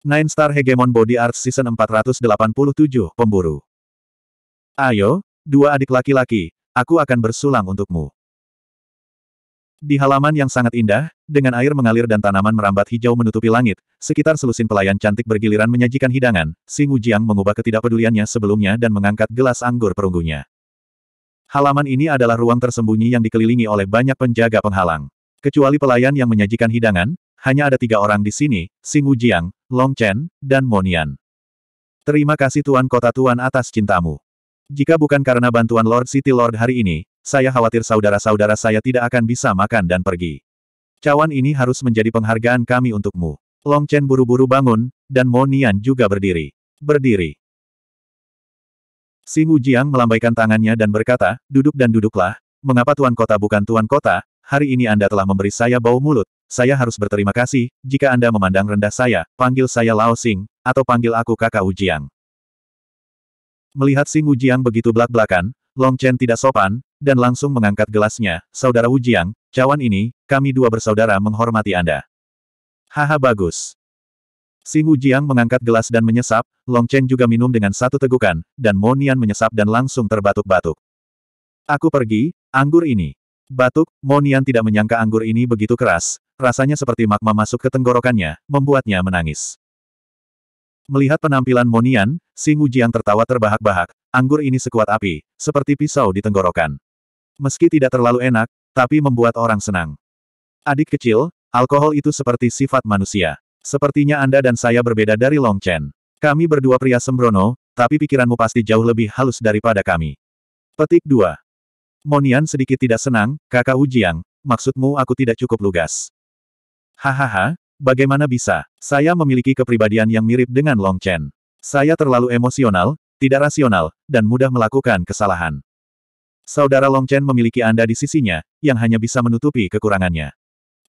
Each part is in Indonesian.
Nine Star Hegemon Body Arts Season 487 Pemburu Ayo, dua adik laki-laki, aku akan bersulang untukmu. Di halaman yang sangat indah, dengan air mengalir dan tanaman merambat hijau menutupi langit, sekitar selusin pelayan cantik bergiliran menyajikan hidangan, Sing Wujiang mengubah ketidakpeduliannya sebelumnya dan mengangkat gelas anggur perunggunya. Halaman ini adalah ruang tersembunyi yang dikelilingi oleh banyak penjaga penghalang. Kecuali pelayan yang menyajikan hidangan, hanya ada tiga orang di sini, Xing Wujiang, Long Chen, dan Monian. Terima kasih Tuan Kota Tuan atas cintamu. Jika bukan karena bantuan Lord City Lord hari ini, saya khawatir saudara-saudara saya tidak akan bisa makan dan pergi. Cawan ini harus menjadi penghargaan kami untukmu. Long Chen buru-buru bangun, dan Monian juga berdiri. Berdiri. Xing Wujiang melambaikan tangannya dan berkata, duduk dan duduklah, mengapa Tuan Kota bukan Tuan Kota, hari ini Anda telah memberi saya bau mulut, saya harus berterima kasih, jika Anda memandang rendah saya, panggil saya Lao Sing, atau panggil aku kakak Ujiang. Melihat Sing Ujiang begitu belak-belakan, Long Chen tidak sopan, dan langsung mengangkat gelasnya, Saudara Ujiang, cawan ini, kami dua bersaudara menghormati Anda. Haha bagus. Xing Ujiang mengangkat gelas dan menyesap, Long Chen juga minum dengan satu tegukan, dan Monian menyesap dan langsung terbatuk-batuk. Aku pergi, anggur ini. Batuk, Monian tidak menyangka anggur ini begitu keras, Rasanya seperti magma masuk ke tenggorokannya, membuatnya menangis. Melihat penampilan Monian, Singu Jiang tertawa terbahak-bahak, anggur ini sekuat api, seperti pisau di tenggorokan. Meski tidak terlalu enak, tapi membuat orang senang. Adik kecil, alkohol itu seperti sifat manusia. Sepertinya Anda dan saya berbeda dari Long Chen. Kami berdua pria sembrono, tapi pikiranmu pasti jauh lebih halus daripada kami. Petik 2. Monian sedikit tidak senang, kakak Ujiang, maksudmu aku tidak cukup lugas. Hahaha, bagaimana bisa? Saya memiliki kepribadian yang mirip dengan Long Chen. Saya terlalu emosional, tidak rasional, dan mudah melakukan kesalahan. Saudara Long Chen memiliki Anda di sisinya, yang hanya bisa menutupi kekurangannya.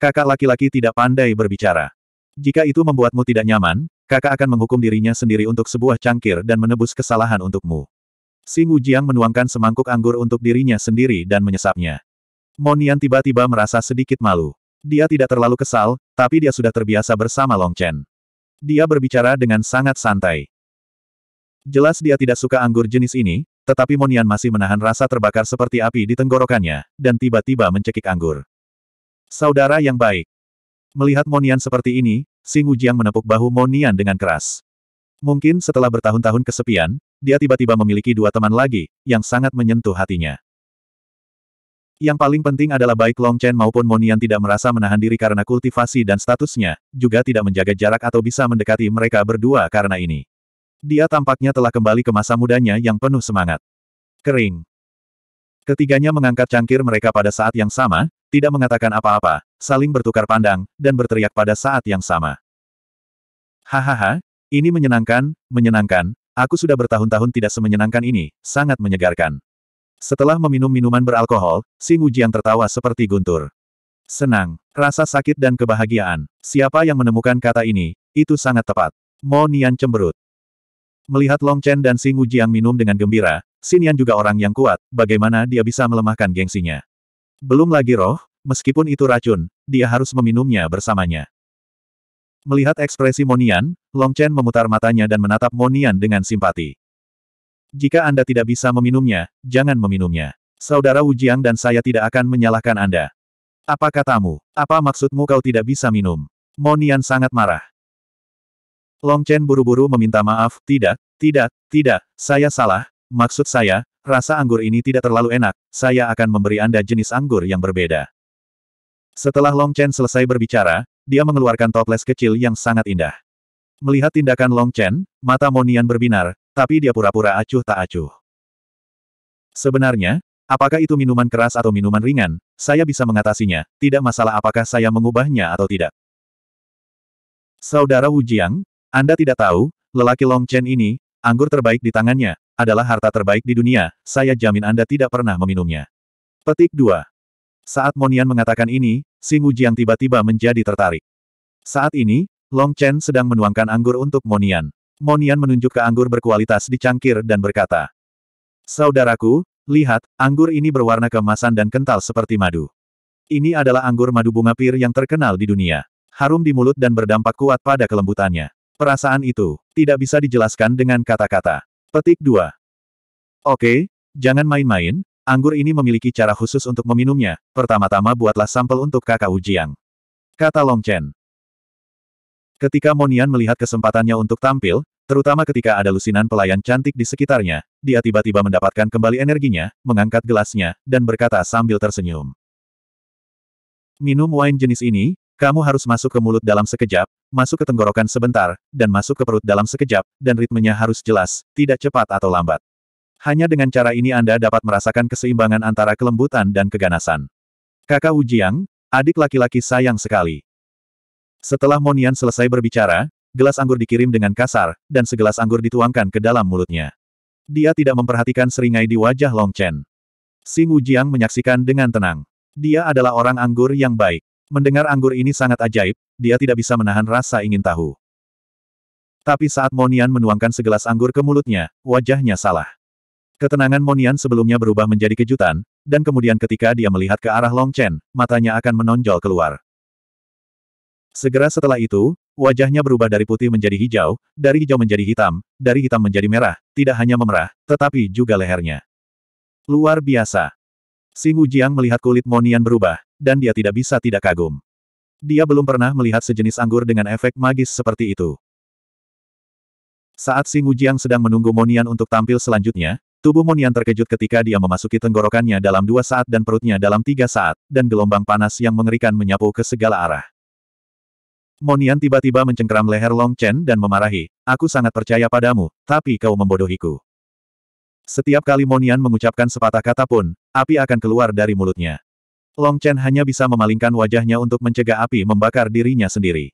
Kakak laki-laki tidak pandai berbicara. Jika itu membuatmu tidak nyaman, kakak akan menghukum dirinya sendiri untuk sebuah cangkir dan menebus kesalahan untukmu. Sing Wujiang menuangkan semangkuk anggur untuk dirinya sendiri dan menyesapnya. Monian tiba-tiba merasa sedikit malu. Dia tidak terlalu kesal, tapi dia sudah terbiasa bersama Long Chen. Dia berbicara dengan sangat santai. Jelas dia tidak suka anggur jenis ini, tetapi Monian masih menahan rasa terbakar seperti api di tenggorokannya, dan tiba-tiba mencekik anggur. Saudara yang baik. Melihat Monian seperti ini, Sing Wujiang menepuk bahu Monian dengan keras. Mungkin setelah bertahun-tahun kesepian, dia tiba-tiba memiliki dua teman lagi, yang sangat menyentuh hatinya. Yang paling penting adalah baik Long Chen maupun Monian tidak merasa menahan diri karena kultivasi dan statusnya, juga tidak menjaga jarak atau bisa mendekati mereka berdua karena ini. Dia tampaknya telah kembali ke masa mudanya yang penuh semangat. Kering. Ketiganya mengangkat cangkir mereka pada saat yang sama, tidak mengatakan apa-apa, saling bertukar pandang, dan berteriak pada saat yang sama. Hahaha, ini menyenangkan, menyenangkan, aku sudah bertahun-tahun tidak semenyenangkan ini, sangat menyegarkan. Setelah meminum minuman beralkohol, Xing Jiang tertawa seperti guntur. Senang, rasa sakit dan kebahagiaan. Siapa yang menemukan kata ini, itu sangat tepat. Mo Nian cemberut. Melihat Long Chen dan Xing Jiang minum dengan gembira, Xinian juga orang yang kuat, bagaimana dia bisa melemahkan gengsinya. Belum lagi roh, meskipun itu racun, dia harus meminumnya bersamanya. Melihat ekspresi Monian, Long Chen memutar matanya dan menatap Monian dengan simpati. Jika Anda tidak bisa meminumnya, jangan meminumnya. Saudara Wujiang dan saya tidak akan menyalahkan Anda. Apa katamu? Apa maksudmu kau tidak bisa minum? Monian sangat marah. Long Chen buru-buru meminta maaf, tidak, tidak, tidak, saya salah, maksud saya, rasa anggur ini tidak terlalu enak, saya akan memberi Anda jenis anggur yang berbeda. Setelah Long Chen selesai berbicara, dia mengeluarkan toples kecil yang sangat indah. Melihat tindakan Long Chen, mata Monian berbinar, tapi dia pura-pura acuh tak acuh. Sebenarnya, apakah itu minuman keras atau minuman ringan, saya bisa mengatasinya, tidak masalah apakah saya mengubahnya atau tidak. Saudara Wu Jiang, Anda tidak tahu, lelaki Long Chen ini, anggur terbaik di tangannya, adalah harta terbaik di dunia, saya jamin Anda tidak pernah meminumnya. Petik 2. Saat Monian mengatakan ini, Sing Wujiang tiba-tiba menjadi tertarik. Saat ini, Long Chen sedang menuangkan anggur untuk Monian. Monian menunjuk ke anggur berkualitas di cangkir dan berkata, Saudaraku, lihat, anggur ini berwarna kemasan dan kental seperti madu. Ini adalah anggur madu bunga pir yang terkenal di dunia. Harum di mulut dan berdampak kuat pada kelembutannya. Perasaan itu, tidak bisa dijelaskan dengan kata-kata. Petik 2. Oke, jangan main-main, anggur ini memiliki cara khusus untuk meminumnya. Pertama-tama buatlah sampel untuk kakak ujiang. Kata Long Chen. Ketika Monian melihat kesempatannya untuk tampil, terutama ketika ada lusinan pelayan cantik di sekitarnya, dia tiba-tiba mendapatkan kembali energinya, mengangkat gelasnya, dan berkata sambil tersenyum. Minum wine jenis ini, kamu harus masuk ke mulut dalam sekejap, masuk ke tenggorokan sebentar, dan masuk ke perut dalam sekejap, dan ritmenya harus jelas, tidak cepat atau lambat. Hanya dengan cara ini Anda dapat merasakan keseimbangan antara kelembutan dan keganasan. Kakak Ujiang, adik laki-laki sayang sekali. Setelah Monian selesai berbicara, gelas anggur dikirim dengan kasar, dan segelas anggur dituangkan ke dalam mulutnya. Dia tidak memperhatikan seringai di wajah Long Chen. Sing Wujiang menyaksikan dengan tenang. Dia adalah orang anggur yang baik. Mendengar anggur ini sangat ajaib, dia tidak bisa menahan rasa ingin tahu. Tapi saat Monian menuangkan segelas anggur ke mulutnya, wajahnya salah. Ketenangan Monian sebelumnya berubah menjadi kejutan, dan kemudian ketika dia melihat ke arah Long Chen, matanya akan menonjol keluar. Segera setelah itu, wajahnya berubah dari putih menjadi hijau, dari hijau menjadi hitam, dari hitam menjadi merah, tidak hanya memerah, tetapi juga lehernya. Luar biasa. Singu Jiang melihat kulit Monian berubah, dan dia tidak bisa tidak kagum. Dia belum pernah melihat sejenis anggur dengan efek magis seperti itu. Saat Singu Jiang sedang menunggu Monian untuk tampil selanjutnya, Tubuh Monian terkejut ketika dia memasuki tenggorokannya dalam dua saat dan perutnya dalam tiga saat, dan gelombang panas yang mengerikan menyapu ke segala arah. Monian tiba-tiba mencengkeram leher Long Chen dan memarahi, aku sangat percaya padamu, tapi kau membodohiku. Setiap kali Monian mengucapkan sepatah kata pun, api akan keluar dari mulutnya. Long Chen hanya bisa memalingkan wajahnya untuk mencegah api membakar dirinya sendiri.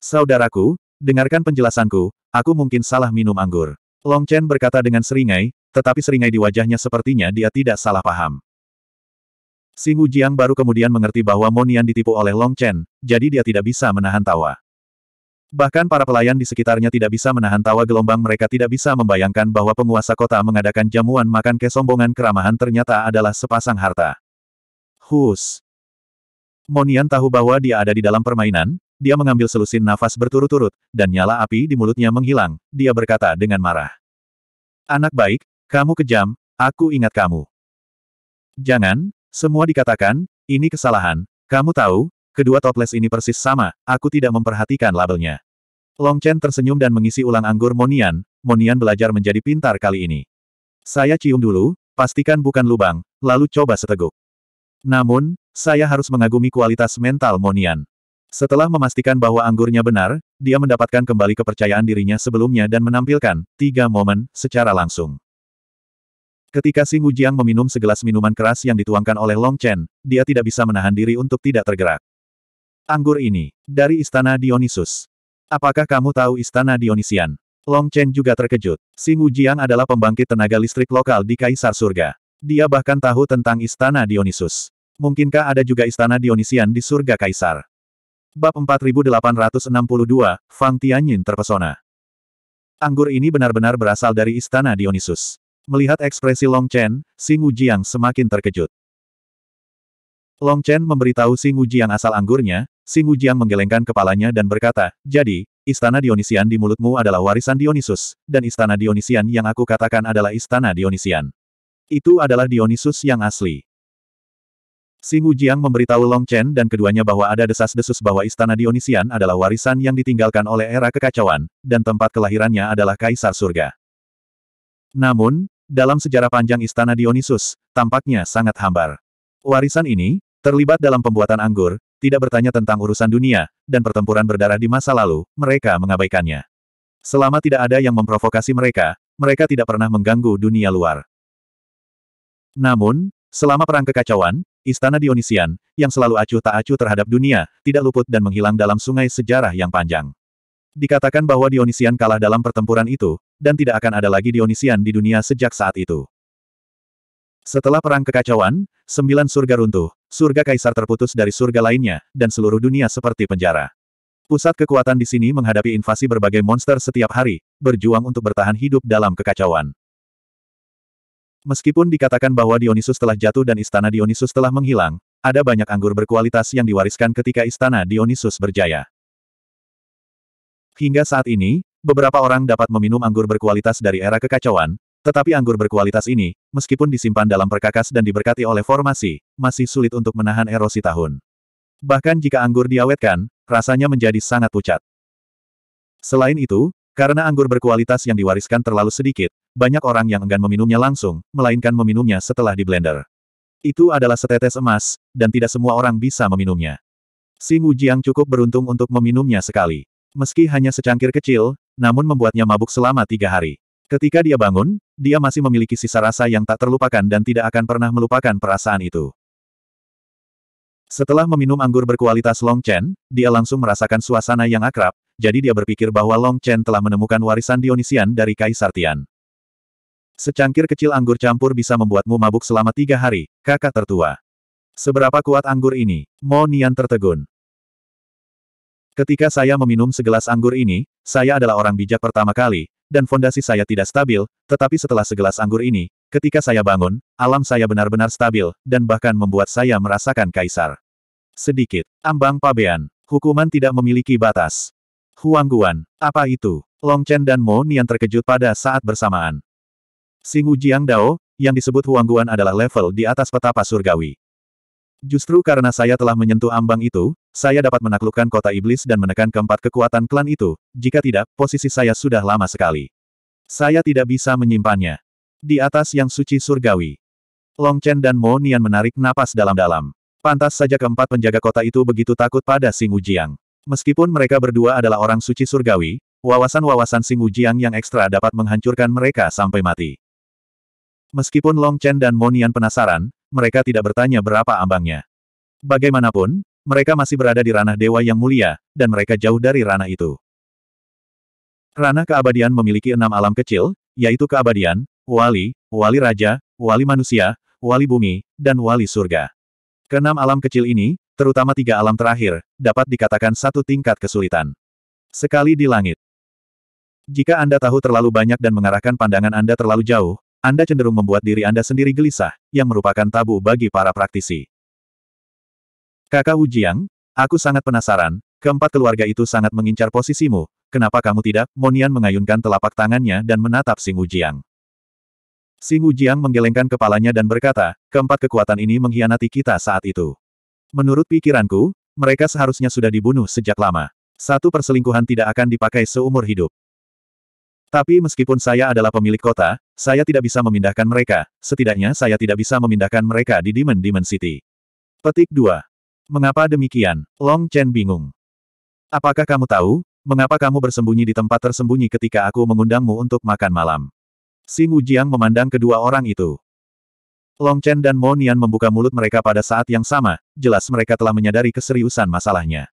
Saudaraku, dengarkan penjelasanku, aku mungkin salah minum anggur. Long Chen berkata dengan seringai, tetapi seringai di wajahnya sepertinya dia tidak salah paham. Singu Jiang baru kemudian mengerti bahwa Monian ditipu oleh Long Chen, jadi dia tidak bisa menahan tawa. Bahkan para pelayan di sekitarnya tidak bisa menahan tawa gelombang mereka tidak bisa membayangkan bahwa penguasa kota mengadakan jamuan makan kesombongan keramahan ternyata adalah sepasang harta. Hus. Monian tahu bahwa dia ada di dalam permainan, dia mengambil selusin nafas berturut-turut, dan nyala api di mulutnya menghilang, dia berkata dengan marah. Anak baik, kamu kejam, aku ingat kamu. Jangan, semua dikatakan, ini kesalahan, kamu tahu, kedua toples ini persis sama, aku tidak memperhatikan labelnya. Long Chen tersenyum dan mengisi ulang anggur Monian, Monian belajar menjadi pintar kali ini. Saya cium dulu, pastikan bukan lubang, lalu coba seteguk. Namun, saya harus mengagumi kualitas mental Monian. Setelah memastikan bahwa anggurnya benar, dia mendapatkan kembali kepercayaan dirinya sebelumnya dan menampilkan tiga momen secara langsung. Ketika Xing Wujiang meminum segelas minuman keras yang dituangkan oleh Long Chen, dia tidak bisa menahan diri untuk tidak tergerak. Anggur ini, dari Istana Dionysus. Apakah kamu tahu Istana Dionisian? Long Chen juga terkejut. Xing Wujiang adalah pembangkit tenaga listrik lokal di Kaisar Surga. Dia bahkan tahu tentang Istana Dionysus. Mungkinkah ada juga Istana Dionisian di Surga Kaisar? Bab 4862, Fang Tianyin terpesona. Anggur ini benar-benar berasal dari Istana Dionysus. Melihat ekspresi Long Chen, Xing Wujiang semakin terkejut. Long Chen memberitahu Xing Wujiang asal anggurnya, Xing Wujiang menggelengkan kepalanya dan berkata, Jadi, istana Dionisian di mulutmu adalah warisan Dionysus, dan istana Dionisian yang aku katakan adalah istana Dionisian. Itu adalah Dionysus yang asli. Xing Wujiang memberitahu Long Chen dan keduanya bahwa ada desas-desus bahwa istana Dionisian adalah warisan yang ditinggalkan oleh era kekacauan, dan tempat kelahirannya adalah Kaisar Surga. Namun, dalam sejarah panjang Istana Dionysus, tampaknya sangat hambar. Warisan ini, terlibat dalam pembuatan anggur, tidak bertanya tentang urusan dunia, dan pertempuran berdarah di masa lalu, mereka mengabaikannya. Selama tidak ada yang memprovokasi mereka, mereka tidak pernah mengganggu dunia luar. Namun, selama perang kekacauan, Istana Dionisian, yang selalu acuh tak acuh terhadap dunia, tidak luput dan menghilang dalam sungai sejarah yang panjang. Dikatakan bahwa Dionisian kalah dalam pertempuran itu, dan tidak akan ada lagi Dionisian di dunia sejak saat itu. Setelah perang kekacauan, sembilan surga runtuh, surga kaisar terputus dari surga lainnya, dan seluruh dunia seperti penjara. Pusat kekuatan di sini menghadapi invasi berbagai monster setiap hari, berjuang untuk bertahan hidup dalam kekacauan. Meskipun dikatakan bahwa Dionysus telah jatuh dan istana Dionysus telah menghilang, ada banyak anggur berkualitas yang diwariskan ketika istana Dionysus berjaya. Hingga saat ini, Beberapa orang dapat meminum anggur berkualitas dari era kekacauan, tetapi anggur berkualitas ini, meskipun disimpan dalam perkakas dan diberkati oleh formasi, masih sulit untuk menahan erosi tahun. Bahkan jika anggur diawetkan, rasanya menjadi sangat pucat. Selain itu, karena anggur berkualitas yang diwariskan terlalu sedikit, banyak orang yang enggan meminumnya langsung, melainkan meminumnya setelah di blender. Itu adalah setetes emas, dan tidak semua orang bisa meminumnya. Singu Jiang cukup beruntung untuk meminumnya sekali. Meski hanya secangkir kecil, namun membuatnya mabuk selama tiga hari. Ketika dia bangun, dia masih memiliki sisa rasa yang tak terlupakan dan tidak akan pernah melupakan perasaan itu. Setelah meminum anggur berkualitas Long Chen, dia langsung merasakan suasana yang akrab, jadi dia berpikir bahwa Long Chen telah menemukan warisan Dionisian dari Kaisar Tian. Secangkir kecil anggur campur bisa membuatmu mabuk selama tiga hari, kakak tertua. Seberapa kuat anggur ini? Mo Nian tertegun. Ketika saya meminum segelas anggur ini, saya adalah orang bijak pertama kali, dan fondasi saya tidak stabil, tetapi setelah segelas anggur ini, ketika saya bangun, alam saya benar-benar stabil, dan bahkan membuat saya merasakan kaisar. Sedikit. Ambang pabean. Hukuman tidak memiliki batas. Huangguan. Apa itu? Long Chen dan Mo Nian terkejut pada saat bersamaan. Singu Jiang Dao, yang disebut Huangguan adalah level di atas petapa surgawi. Justru karena saya telah menyentuh ambang itu, saya dapat menaklukkan kota iblis dan menekan keempat kekuatan klan itu, jika tidak, posisi saya sudah lama sekali. Saya tidak bisa menyimpannya. Di atas yang suci surgawi. Long Chen dan Mo Nian menarik napas dalam-dalam. Pantas saja keempat penjaga kota itu begitu takut pada Sing Ujiang. Meskipun mereka berdua adalah orang suci surgawi, wawasan-wawasan Sing Ujiang yang ekstra dapat menghancurkan mereka sampai mati. Meskipun Long Chen dan Mo Nian penasaran, mereka tidak bertanya berapa ambangnya. Bagaimanapun, mereka masih berada di ranah dewa yang mulia, dan mereka jauh dari ranah itu. Ranah keabadian memiliki enam alam kecil, yaitu keabadian, wali, wali raja, wali manusia, wali bumi, dan wali surga. Kenam alam kecil ini, terutama tiga alam terakhir, dapat dikatakan satu tingkat kesulitan. Sekali di langit. Jika Anda tahu terlalu banyak dan mengarahkan pandangan Anda terlalu jauh, anda cenderung membuat diri Anda sendiri gelisah, yang merupakan tabu bagi para praktisi. Kakak Ujiang, aku sangat penasaran, keempat keluarga itu sangat mengincar posisimu, kenapa kamu tidak? Monian mengayunkan telapak tangannya dan menatap Sing Ujiang. Sing Ujiang menggelengkan kepalanya dan berkata, keempat kekuatan ini mengkhianati kita saat itu. Menurut pikiranku, mereka seharusnya sudah dibunuh sejak lama. Satu perselingkuhan tidak akan dipakai seumur hidup. Tapi meskipun saya adalah pemilik kota, saya tidak bisa memindahkan mereka, setidaknya saya tidak bisa memindahkan mereka di Demon Demon City. Petik 2. Mengapa demikian? Long Chen bingung. Apakah kamu tahu, mengapa kamu bersembunyi di tempat tersembunyi ketika aku mengundangmu untuk makan malam? Xing Wujiang memandang kedua orang itu. Long Chen dan Mo Nian membuka mulut mereka pada saat yang sama, jelas mereka telah menyadari keseriusan masalahnya.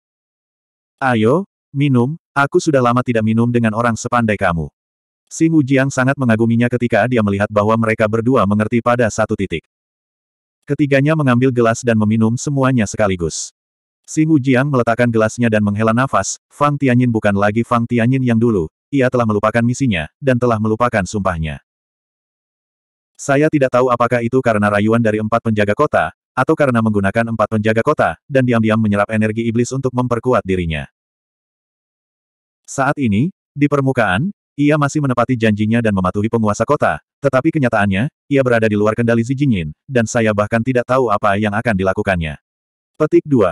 Ayo, minum, aku sudah lama tidak minum dengan orang sepandai kamu. Si Hu Jiang sangat mengaguminya ketika dia melihat bahwa mereka berdua mengerti pada satu titik. Ketiganya mengambil gelas dan meminum semuanya sekaligus. Si Hu Jiang meletakkan gelasnya dan menghela nafas, Fang Tianyin bukan lagi Fang Tianyin yang dulu, ia telah melupakan misinya, dan telah melupakan sumpahnya. Saya tidak tahu apakah itu karena rayuan dari empat penjaga kota, atau karena menggunakan empat penjaga kota, dan diam-diam menyerap energi iblis untuk memperkuat dirinya. Saat ini, di permukaan, ia masih menepati janjinya dan mematuhi penguasa kota, tetapi kenyataannya, ia berada di luar kendali Xi Jinyin, dan saya bahkan tidak tahu apa yang akan dilakukannya. Petik 2.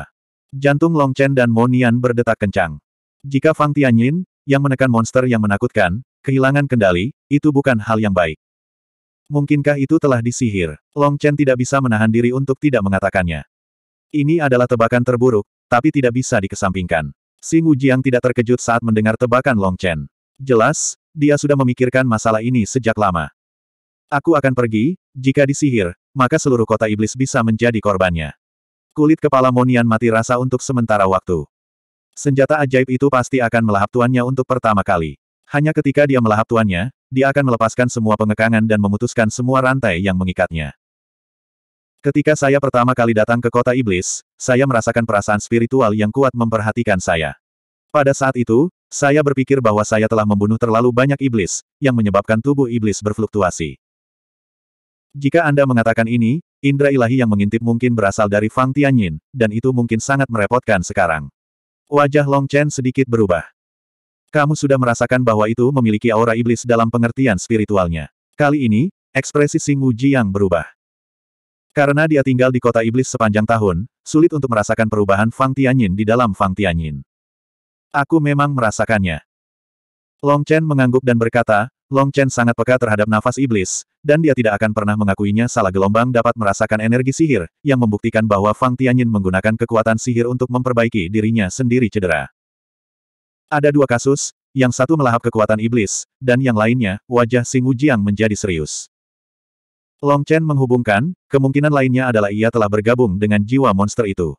Jantung Long Chen dan Monian berdetak kencang. Jika Fang Tianyin, yang menekan monster yang menakutkan, kehilangan kendali, itu bukan hal yang baik. Mungkinkah itu telah disihir? Long Chen tidak bisa menahan diri untuk tidak mengatakannya. Ini adalah tebakan terburuk, tapi tidak bisa dikesampingkan. Xing Wujiang tidak terkejut saat mendengar tebakan Long Chen. Jelas, dia sudah memikirkan masalah ini sejak lama. Aku akan pergi, jika disihir, maka seluruh kota iblis bisa menjadi korbannya. Kulit kepala Monian mati rasa untuk sementara waktu. Senjata ajaib itu pasti akan melahap tuannya untuk pertama kali. Hanya ketika dia melahap tuannya, dia akan melepaskan semua pengekangan dan memutuskan semua rantai yang mengikatnya. Ketika saya pertama kali datang ke kota iblis, saya merasakan perasaan spiritual yang kuat memperhatikan saya. Pada saat itu, saya berpikir bahwa saya telah membunuh terlalu banyak iblis, yang menyebabkan tubuh iblis berfluktuasi. Jika Anda mengatakan ini, indera ilahi yang mengintip mungkin berasal dari Fang Tianyin, dan itu mungkin sangat merepotkan sekarang. Wajah Long Chen sedikit berubah. Kamu sudah merasakan bahwa itu memiliki aura iblis dalam pengertian spiritualnya. Kali ini, ekspresi Sing Wuji yang berubah. Karena dia tinggal di kota iblis sepanjang tahun, sulit untuk merasakan perubahan Fang Tianyin di dalam Fang Tianyin. Aku memang merasakannya. Long Chen mengangguk dan berkata, Long Chen sangat peka terhadap nafas iblis, dan dia tidak akan pernah mengakuinya salah gelombang dapat merasakan energi sihir, yang membuktikan bahwa Fang Tianyin menggunakan kekuatan sihir untuk memperbaiki dirinya sendiri cedera. Ada dua kasus, yang satu melahap kekuatan iblis, dan yang lainnya, wajah Sing Wujiang menjadi serius. Long Chen menghubungkan, kemungkinan lainnya adalah ia telah bergabung dengan jiwa monster itu.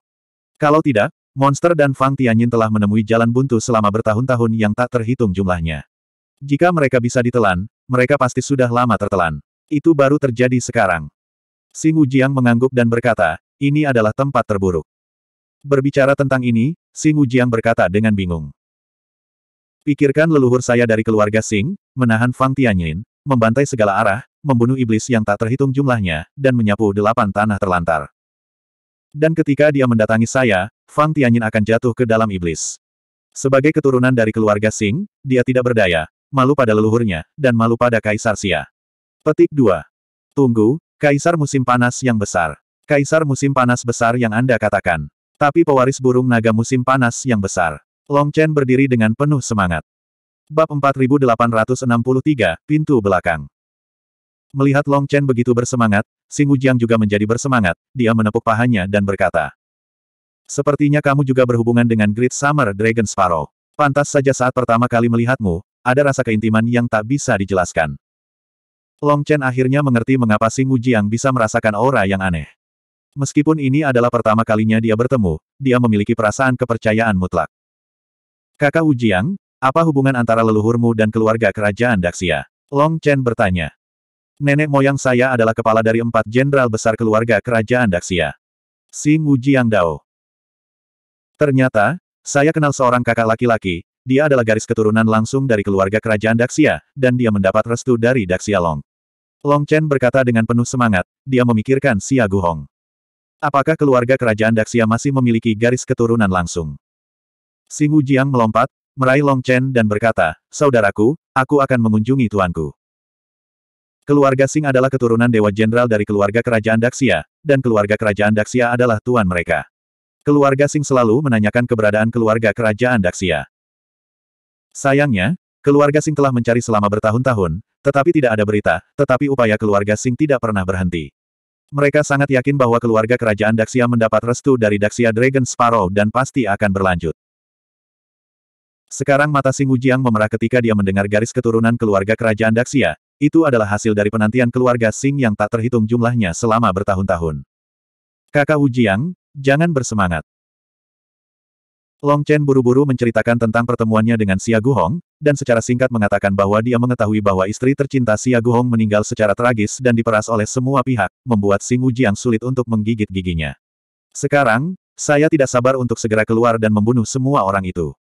Kalau tidak, Monster dan Fang Tianyin telah menemui jalan buntu selama bertahun-tahun yang tak terhitung jumlahnya. Jika mereka bisa ditelan, mereka pasti sudah lama tertelan. Itu baru terjadi sekarang. Sing Wujiang mengangguk dan berkata, ini adalah tempat terburuk. Berbicara tentang ini, Sing Wujiang berkata dengan bingung. Pikirkan leluhur saya dari keluarga Sing, menahan Fang Tianyin, membantai segala arah, membunuh iblis yang tak terhitung jumlahnya, dan menyapu delapan tanah terlantar. Dan ketika dia mendatangi saya, Fang Tianyin akan jatuh ke dalam iblis. Sebagai keturunan dari keluarga Sing, dia tidak berdaya, malu pada leluhurnya, dan malu pada Kaisar Sia. Petik 2. Tunggu, Kaisar musim panas yang besar. Kaisar musim panas besar yang Anda katakan. Tapi pewaris burung naga musim panas yang besar. Long Chen berdiri dengan penuh semangat. Bab 4863, Pintu Belakang Melihat Long Chen begitu bersemangat, Singu Jiang juga menjadi bersemangat, dia menepuk pahanya dan berkata. Sepertinya kamu juga berhubungan dengan Great Summer Dragon Sparrow. Pantas saja saat pertama kali melihatmu, ada rasa keintiman yang tak bisa dijelaskan. Long Chen akhirnya mengerti mengapa Singu Jiang bisa merasakan aura yang aneh. Meskipun ini adalah pertama kalinya dia bertemu, dia memiliki perasaan kepercayaan mutlak. Kakak Wujiang, apa hubungan antara leluhurmu dan keluarga kerajaan Daxia? Long Chen bertanya nenek moyang saya adalah kepala dari empat jenderal besar keluarga kerajaan Daxia. Singu Wujiang Dao. Ternyata, saya kenal seorang kakak laki-laki, dia adalah garis keturunan langsung dari keluarga kerajaan Daxia, dan dia mendapat restu dari Daxia Long. Long Chen berkata dengan penuh semangat, dia memikirkan Xia Guhong. Apakah keluarga kerajaan Daxia masih memiliki garis keturunan langsung? Singu Wujiang melompat, meraih Long Chen dan berkata, Saudaraku, aku akan mengunjungi tuanku. Keluarga Singh adalah keturunan Dewa Jenderal dari keluarga Kerajaan Daksia, dan keluarga Kerajaan Daksia adalah tuan mereka. Keluarga Singh selalu menanyakan keberadaan keluarga Kerajaan Daksia. Sayangnya, keluarga Singh telah mencari selama bertahun-tahun, tetapi tidak ada berita, tetapi upaya keluarga Singh tidak pernah berhenti. Mereka sangat yakin bahwa keluarga Kerajaan Daksia mendapat restu dari Daksia Dragon Sparrow dan pasti akan berlanjut. Sekarang mata Sing Wujiang memerah ketika dia mendengar garis keturunan keluarga kerajaan Daksia. Itu adalah hasil dari penantian keluarga Sing yang tak terhitung jumlahnya selama bertahun-tahun. Kakak Wujiang, jangan bersemangat. Long Chen buru-buru menceritakan tentang pertemuannya dengan Xia Guhong, dan secara singkat mengatakan bahwa dia mengetahui bahwa istri tercinta Xia Guhong meninggal secara tragis dan diperas oleh semua pihak, membuat Sing Wujiang sulit untuk menggigit giginya. Sekarang, saya tidak sabar untuk segera keluar dan membunuh semua orang itu.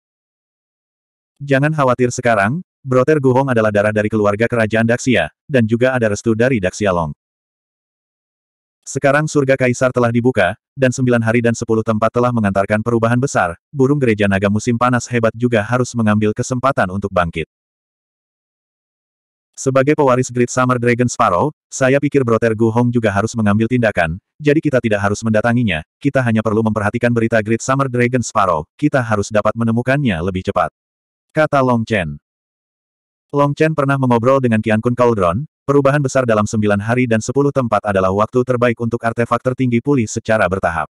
Jangan khawatir sekarang, Broter Guhong adalah darah dari keluarga kerajaan Daxia, dan juga ada restu dari Daxia Long. Sekarang surga kaisar telah dibuka, dan sembilan hari dan sepuluh tempat telah mengantarkan perubahan besar, burung gereja naga musim panas hebat juga harus mengambil kesempatan untuk bangkit. Sebagai pewaris Great Summer Dragon Sparrow, saya pikir Broter Gu Hong juga harus mengambil tindakan, jadi kita tidak harus mendatanginya, kita hanya perlu memperhatikan berita Great Summer Dragon Sparrow, kita harus dapat menemukannya lebih cepat. Kata Long Chen. Long Chen pernah mengobrol dengan Qian Kun Cauldron, perubahan besar dalam sembilan hari dan sepuluh tempat adalah waktu terbaik untuk artefak tertinggi pulih secara bertahap.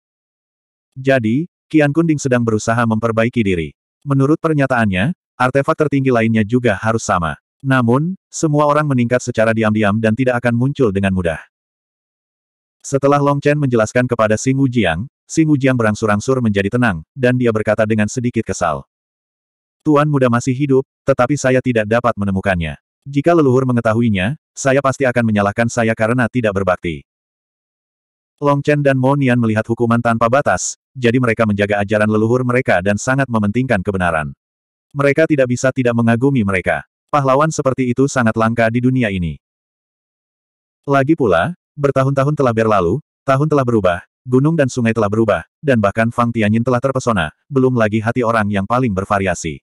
Jadi, Qian Ding sedang berusaha memperbaiki diri. Menurut pernyataannya, artefak tertinggi lainnya juga harus sama. Namun, semua orang meningkat secara diam-diam dan tidak akan muncul dengan mudah. Setelah Long Chen menjelaskan kepada Sing Wujiang, Sing Wujiang berangsur-angsur menjadi tenang, dan dia berkata dengan sedikit kesal. Tuan muda masih hidup, tetapi saya tidak dapat menemukannya. Jika leluhur mengetahuinya, saya pasti akan menyalahkan saya karena tidak berbakti. Long Chen dan Mo Nian melihat hukuman tanpa batas, jadi mereka menjaga ajaran leluhur mereka dan sangat mementingkan kebenaran. Mereka tidak bisa tidak mengagumi mereka. Pahlawan seperti itu sangat langka di dunia ini. Lagi pula, bertahun-tahun telah berlalu, tahun telah berubah, gunung dan sungai telah berubah, dan bahkan Fang Tianyin telah terpesona, belum lagi hati orang yang paling bervariasi.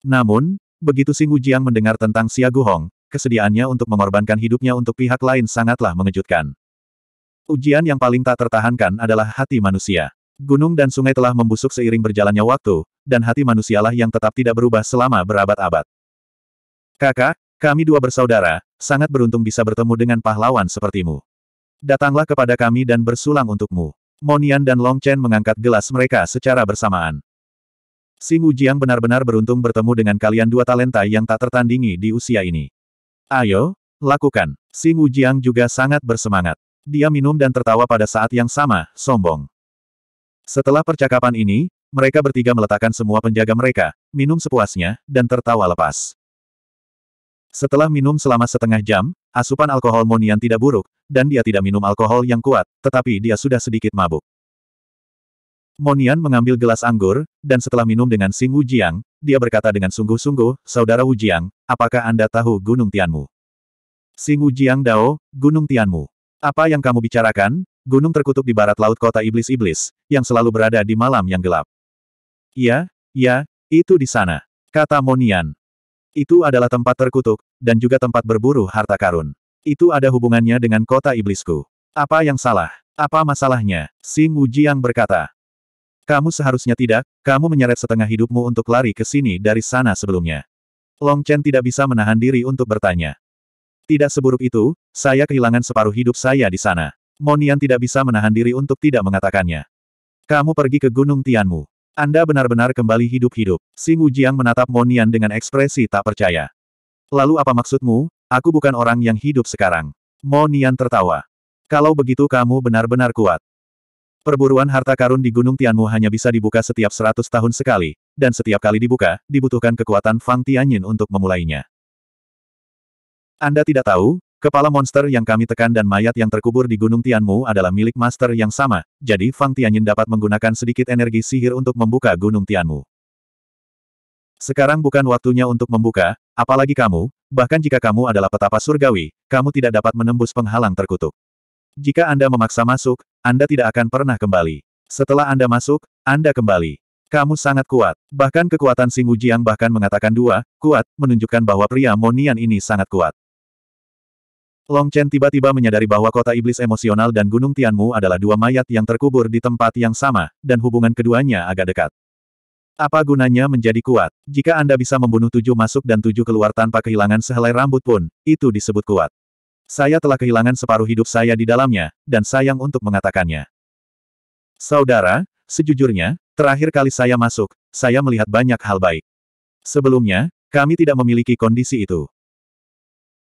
Namun, begitu Sing Wujiang mendengar tentang Xia Guhong, kesediaannya untuk mengorbankan hidupnya untuk pihak lain sangatlah mengejutkan. Ujian yang paling tak tertahankan adalah hati manusia. Gunung dan sungai telah membusuk seiring berjalannya waktu, dan hati manusialah yang tetap tidak berubah selama berabad-abad. Kakak, kami dua bersaudara, sangat beruntung bisa bertemu dengan pahlawan sepertimu. Datanglah kepada kami dan bersulang untukmu. Monian dan Long Chen mengangkat gelas mereka secara bersamaan. Si Wujiang benar-benar beruntung bertemu dengan kalian dua talenta yang tak tertandingi di usia ini. Ayo, lakukan. Si Wujiang juga sangat bersemangat. Dia minum dan tertawa pada saat yang sama, sombong. Setelah percakapan ini, mereka bertiga meletakkan semua penjaga mereka, minum sepuasnya, dan tertawa lepas. Setelah minum selama setengah jam, asupan alkohol Monian tidak buruk, dan dia tidak minum alkohol yang kuat, tetapi dia sudah sedikit mabuk. Monian mengambil gelas anggur, dan setelah minum dengan Sing Wujiang, dia berkata dengan sungguh-sungguh, Saudara Wujiang, apakah Anda tahu Gunung Tianmu? Sing Wujiang Dao, Gunung Tianmu. Apa yang kamu bicarakan? Gunung terkutuk di barat laut kota iblis-iblis, yang selalu berada di malam yang gelap. Iya, iya, itu di sana. Kata Monian. Itu adalah tempat terkutuk, dan juga tempat berburu harta karun. Itu ada hubungannya dengan kota iblisku. Apa yang salah? Apa masalahnya? Sing Wujiang berkata. Kamu seharusnya tidak, kamu menyeret setengah hidupmu untuk lari ke sini dari sana sebelumnya. Long Chen tidak bisa menahan diri untuk bertanya. Tidak seburuk itu, saya kehilangan separuh hidup saya di sana. Monian tidak bisa menahan diri untuk tidak mengatakannya. Kamu pergi ke Gunung Tianmu. Anda benar-benar kembali hidup-hidup. Sing Wujiang menatap Monian dengan ekspresi tak percaya. Lalu apa maksudmu, aku bukan orang yang hidup sekarang? Monian tertawa. Kalau begitu kamu benar-benar kuat. Perburuan harta karun di Gunung Tianmu hanya bisa dibuka setiap 100 tahun sekali, dan setiap kali dibuka, dibutuhkan kekuatan Fang Tianyin untuk memulainya. Anda tidak tahu, kepala monster yang kami tekan dan mayat yang terkubur di Gunung Tianmu adalah milik master yang sama, jadi Fang Tianyin dapat menggunakan sedikit energi sihir untuk membuka Gunung Tianmu. Sekarang bukan waktunya untuk membuka, apalagi kamu, bahkan jika kamu adalah petapa surgawi, kamu tidak dapat menembus penghalang terkutuk. Jika Anda memaksa masuk, Anda tidak akan pernah kembali. Setelah Anda masuk, Anda kembali. Kamu sangat kuat. Bahkan kekuatan Singu Jiang bahkan mengatakan dua, kuat, menunjukkan bahwa pria Monian ini sangat kuat. Long Chen tiba-tiba menyadari bahwa kota iblis emosional dan Gunung Tianmu adalah dua mayat yang terkubur di tempat yang sama, dan hubungan keduanya agak dekat. Apa gunanya menjadi kuat? Jika Anda bisa membunuh tujuh masuk dan tujuh keluar tanpa kehilangan sehelai rambut pun, itu disebut kuat. Saya telah kehilangan separuh hidup saya di dalamnya, dan sayang untuk mengatakannya. Saudara, sejujurnya, terakhir kali saya masuk, saya melihat banyak hal baik. Sebelumnya, kami tidak memiliki kondisi itu.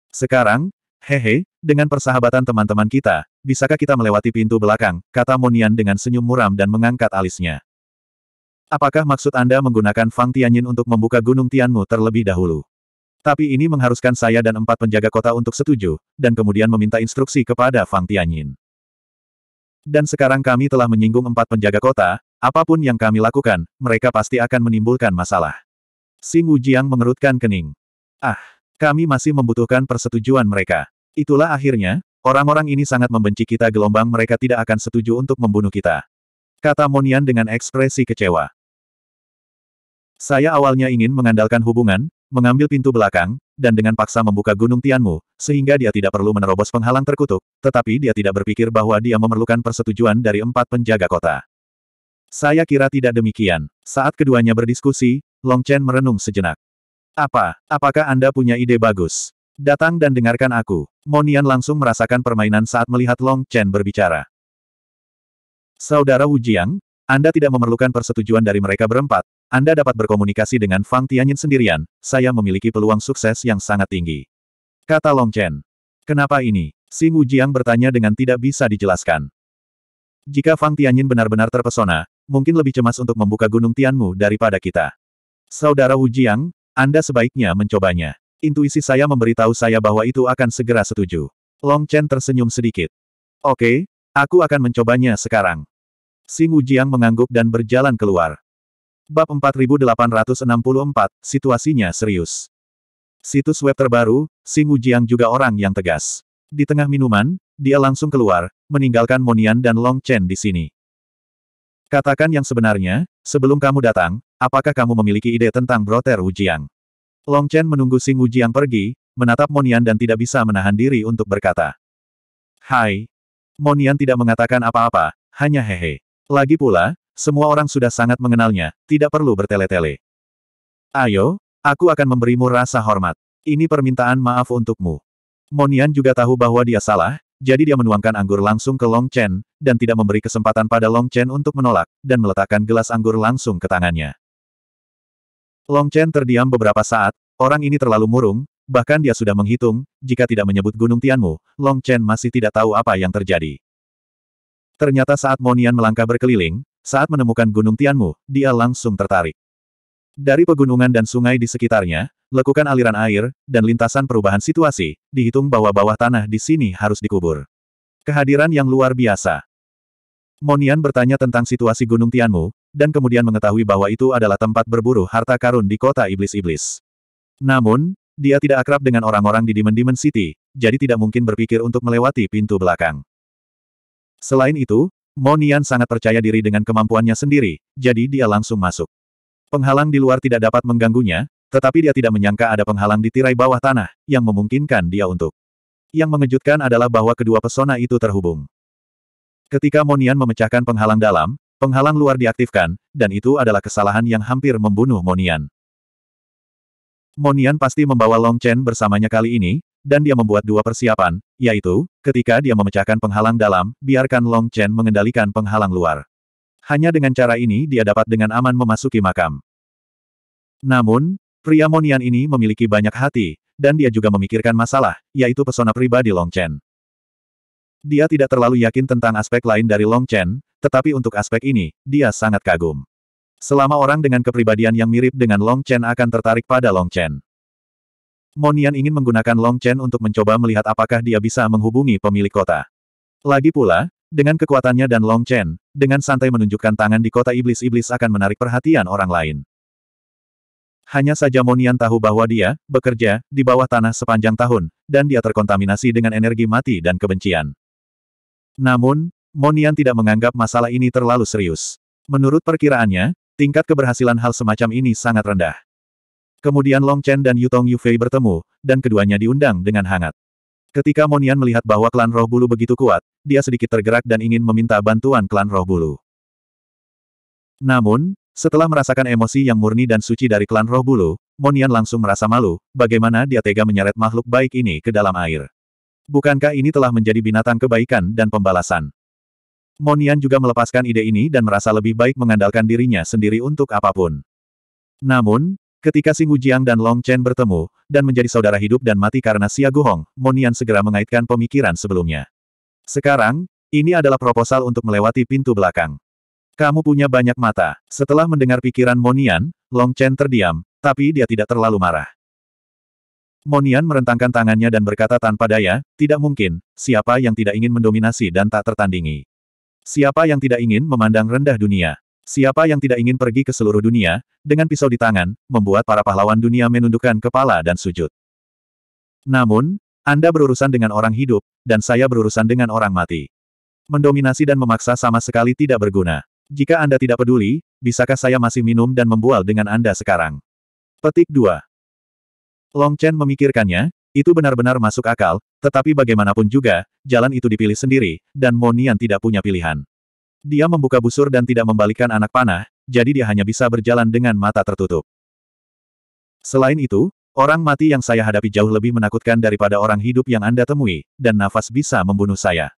Sekarang, hehe, dengan persahabatan teman-teman kita, bisakah kita melewati pintu belakang, kata Monian dengan senyum muram dan mengangkat alisnya. Apakah maksud Anda menggunakan Fang Tianyin untuk membuka Gunung Tianmu terlebih dahulu? Tapi ini mengharuskan saya dan empat penjaga kota untuk setuju, dan kemudian meminta instruksi kepada Fang Tianyin. Dan sekarang kami telah menyinggung empat penjaga kota, apapun yang kami lakukan, mereka pasti akan menimbulkan masalah. Sing Wujiang mengerutkan kening. Ah, kami masih membutuhkan persetujuan mereka. Itulah akhirnya, orang-orang ini sangat membenci kita gelombang mereka tidak akan setuju untuk membunuh kita. Kata Monian dengan ekspresi kecewa. Saya awalnya ingin mengandalkan hubungan, mengambil pintu belakang, dan dengan paksa membuka Gunung Tianmu, sehingga dia tidak perlu menerobos penghalang terkutuk, tetapi dia tidak berpikir bahwa dia memerlukan persetujuan dari empat penjaga kota. Saya kira tidak demikian. Saat keduanya berdiskusi, Long Chen merenung sejenak. Apa? Apakah Anda punya ide bagus? Datang dan dengarkan aku. Monian langsung merasakan permainan saat melihat Long Chen berbicara. Saudara Wu Jiang, Anda tidak memerlukan persetujuan dari mereka berempat, anda dapat berkomunikasi dengan Fang Tianyin sendirian, saya memiliki peluang sukses yang sangat tinggi. Kata Long Chen. Kenapa ini? Xing Wujiang bertanya dengan tidak bisa dijelaskan. Jika Fang Tianyin benar-benar terpesona, mungkin lebih cemas untuk membuka gunung Tianmu daripada kita. Saudara Wujiang, Anda sebaiknya mencobanya. Intuisi saya memberitahu saya bahwa itu akan segera setuju. Long Chen tersenyum sedikit. Oke, aku akan mencobanya sekarang. Xing Wujiang mengangguk dan berjalan keluar. Bab 4864, situasinya serius. Situs web terbaru, Sing Wujiang juga orang yang tegas. Di tengah minuman, dia langsung keluar, meninggalkan Monian dan Long Chen di sini. Katakan yang sebenarnya, sebelum kamu datang, apakah kamu memiliki ide tentang Broter Wujiang? Long Chen menunggu Sing Wujiang pergi, menatap Monian dan tidak bisa menahan diri untuk berkata. Hai. Monian tidak mengatakan apa-apa, hanya hehe. Lagi pula, semua orang sudah sangat mengenalnya, tidak perlu bertele-tele. Ayo, aku akan memberimu rasa hormat. Ini permintaan maaf untukmu. Monian juga tahu bahwa dia salah, jadi dia menuangkan anggur langsung ke Long Chen, dan tidak memberi kesempatan pada Long Chen untuk menolak, dan meletakkan gelas anggur langsung ke tangannya. Long Chen terdiam beberapa saat, orang ini terlalu murung, bahkan dia sudah menghitung, jika tidak menyebut Gunung Tianmu, Long Chen masih tidak tahu apa yang terjadi. Ternyata saat Monian melangkah berkeliling, saat menemukan Gunung Tianmu, dia langsung tertarik. Dari pegunungan dan sungai di sekitarnya, lekukan aliran air, dan lintasan perubahan situasi, dihitung bahwa bawah tanah di sini harus dikubur. Kehadiran yang luar biasa. Monian bertanya tentang situasi Gunung Tianmu, dan kemudian mengetahui bahwa itu adalah tempat berburu harta karun di kota iblis-iblis. Namun, dia tidak akrab dengan orang-orang di Demon Demon City, jadi tidak mungkin berpikir untuk melewati pintu belakang. Selain itu, Monian sangat percaya diri dengan kemampuannya sendiri, jadi dia langsung masuk. Penghalang di luar tidak dapat mengganggunya, tetapi dia tidak menyangka ada penghalang di tirai bawah tanah, yang memungkinkan dia untuk. Yang mengejutkan adalah bahwa kedua pesona itu terhubung. Ketika Monian memecahkan penghalang dalam, penghalang luar diaktifkan, dan itu adalah kesalahan yang hampir membunuh Monian. Monian pasti membawa Long Chen bersamanya kali ini, dan dia membuat dua persiapan, yaitu, ketika dia memecahkan penghalang dalam, biarkan Long Chen mengendalikan penghalang luar. Hanya dengan cara ini dia dapat dengan aman memasuki makam. Namun, pria Monian ini memiliki banyak hati, dan dia juga memikirkan masalah, yaitu pesona pribadi Long Chen. Dia tidak terlalu yakin tentang aspek lain dari Long Chen, tetapi untuk aspek ini, dia sangat kagum. Selama orang dengan kepribadian yang mirip dengan Long Chen akan tertarik pada Long Chen. Monian ingin menggunakan Long Chen untuk mencoba melihat apakah dia bisa menghubungi pemilik kota. Lagi pula, dengan kekuatannya dan Long Chen, dengan santai menunjukkan tangan di kota iblis-iblis akan menarik perhatian orang lain. Hanya saja Monian tahu bahwa dia, bekerja, di bawah tanah sepanjang tahun, dan dia terkontaminasi dengan energi mati dan kebencian. Namun, Monian tidak menganggap masalah ini terlalu serius. Menurut perkiraannya, tingkat keberhasilan hal semacam ini sangat rendah. Kemudian Long Chen dan Yutong Yufei bertemu, dan keduanya diundang dengan hangat. Ketika Monian melihat bahwa klan roh bulu begitu kuat, dia sedikit tergerak dan ingin meminta bantuan klan roh bulu. Namun, setelah merasakan emosi yang murni dan suci dari klan roh bulu, Monian langsung merasa malu, bagaimana dia tega menyeret makhluk baik ini ke dalam air. Bukankah ini telah menjadi binatang kebaikan dan pembalasan? Monian juga melepaskan ide ini dan merasa lebih baik mengandalkan dirinya sendiri untuk apapun. Namun, Ketika Xing Wujiang dan Long Chen bertemu, dan menjadi saudara hidup dan mati karena Xia Guhong, Monian segera mengaitkan pemikiran sebelumnya. Sekarang, ini adalah proposal untuk melewati pintu belakang. Kamu punya banyak mata. Setelah mendengar pikiran Monian, Long Chen terdiam, tapi dia tidak terlalu marah. Monian merentangkan tangannya dan berkata tanpa daya, tidak mungkin, siapa yang tidak ingin mendominasi dan tak tertandingi. Siapa yang tidak ingin memandang rendah dunia? Siapa yang tidak ingin pergi ke seluruh dunia, dengan pisau di tangan, membuat para pahlawan dunia menundukkan kepala dan sujud. Namun, Anda berurusan dengan orang hidup, dan saya berurusan dengan orang mati. Mendominasi dan memaksa sama sekali tidak berguna. Jika Anda tidak peduli, bisakah saya masih minum dan membual dengan Anda sekarang? Petik 2. Long Chen memikirkannya, itu benar-benar masuk akal, tetapi bagaimanapun juga, jalan itu dipilih sendiri, dan Monian tidak punya pilihan. Dia membuka busur dan tidak membalikkan anak panah, jadi dia hanya bisa berjalan dengan mata tertutup. Selain itu, orang mati yang saya hadapi jauh lebih menakutkan daripada orang hidup yang Anda temui, dan nafas bisa membunuh saya.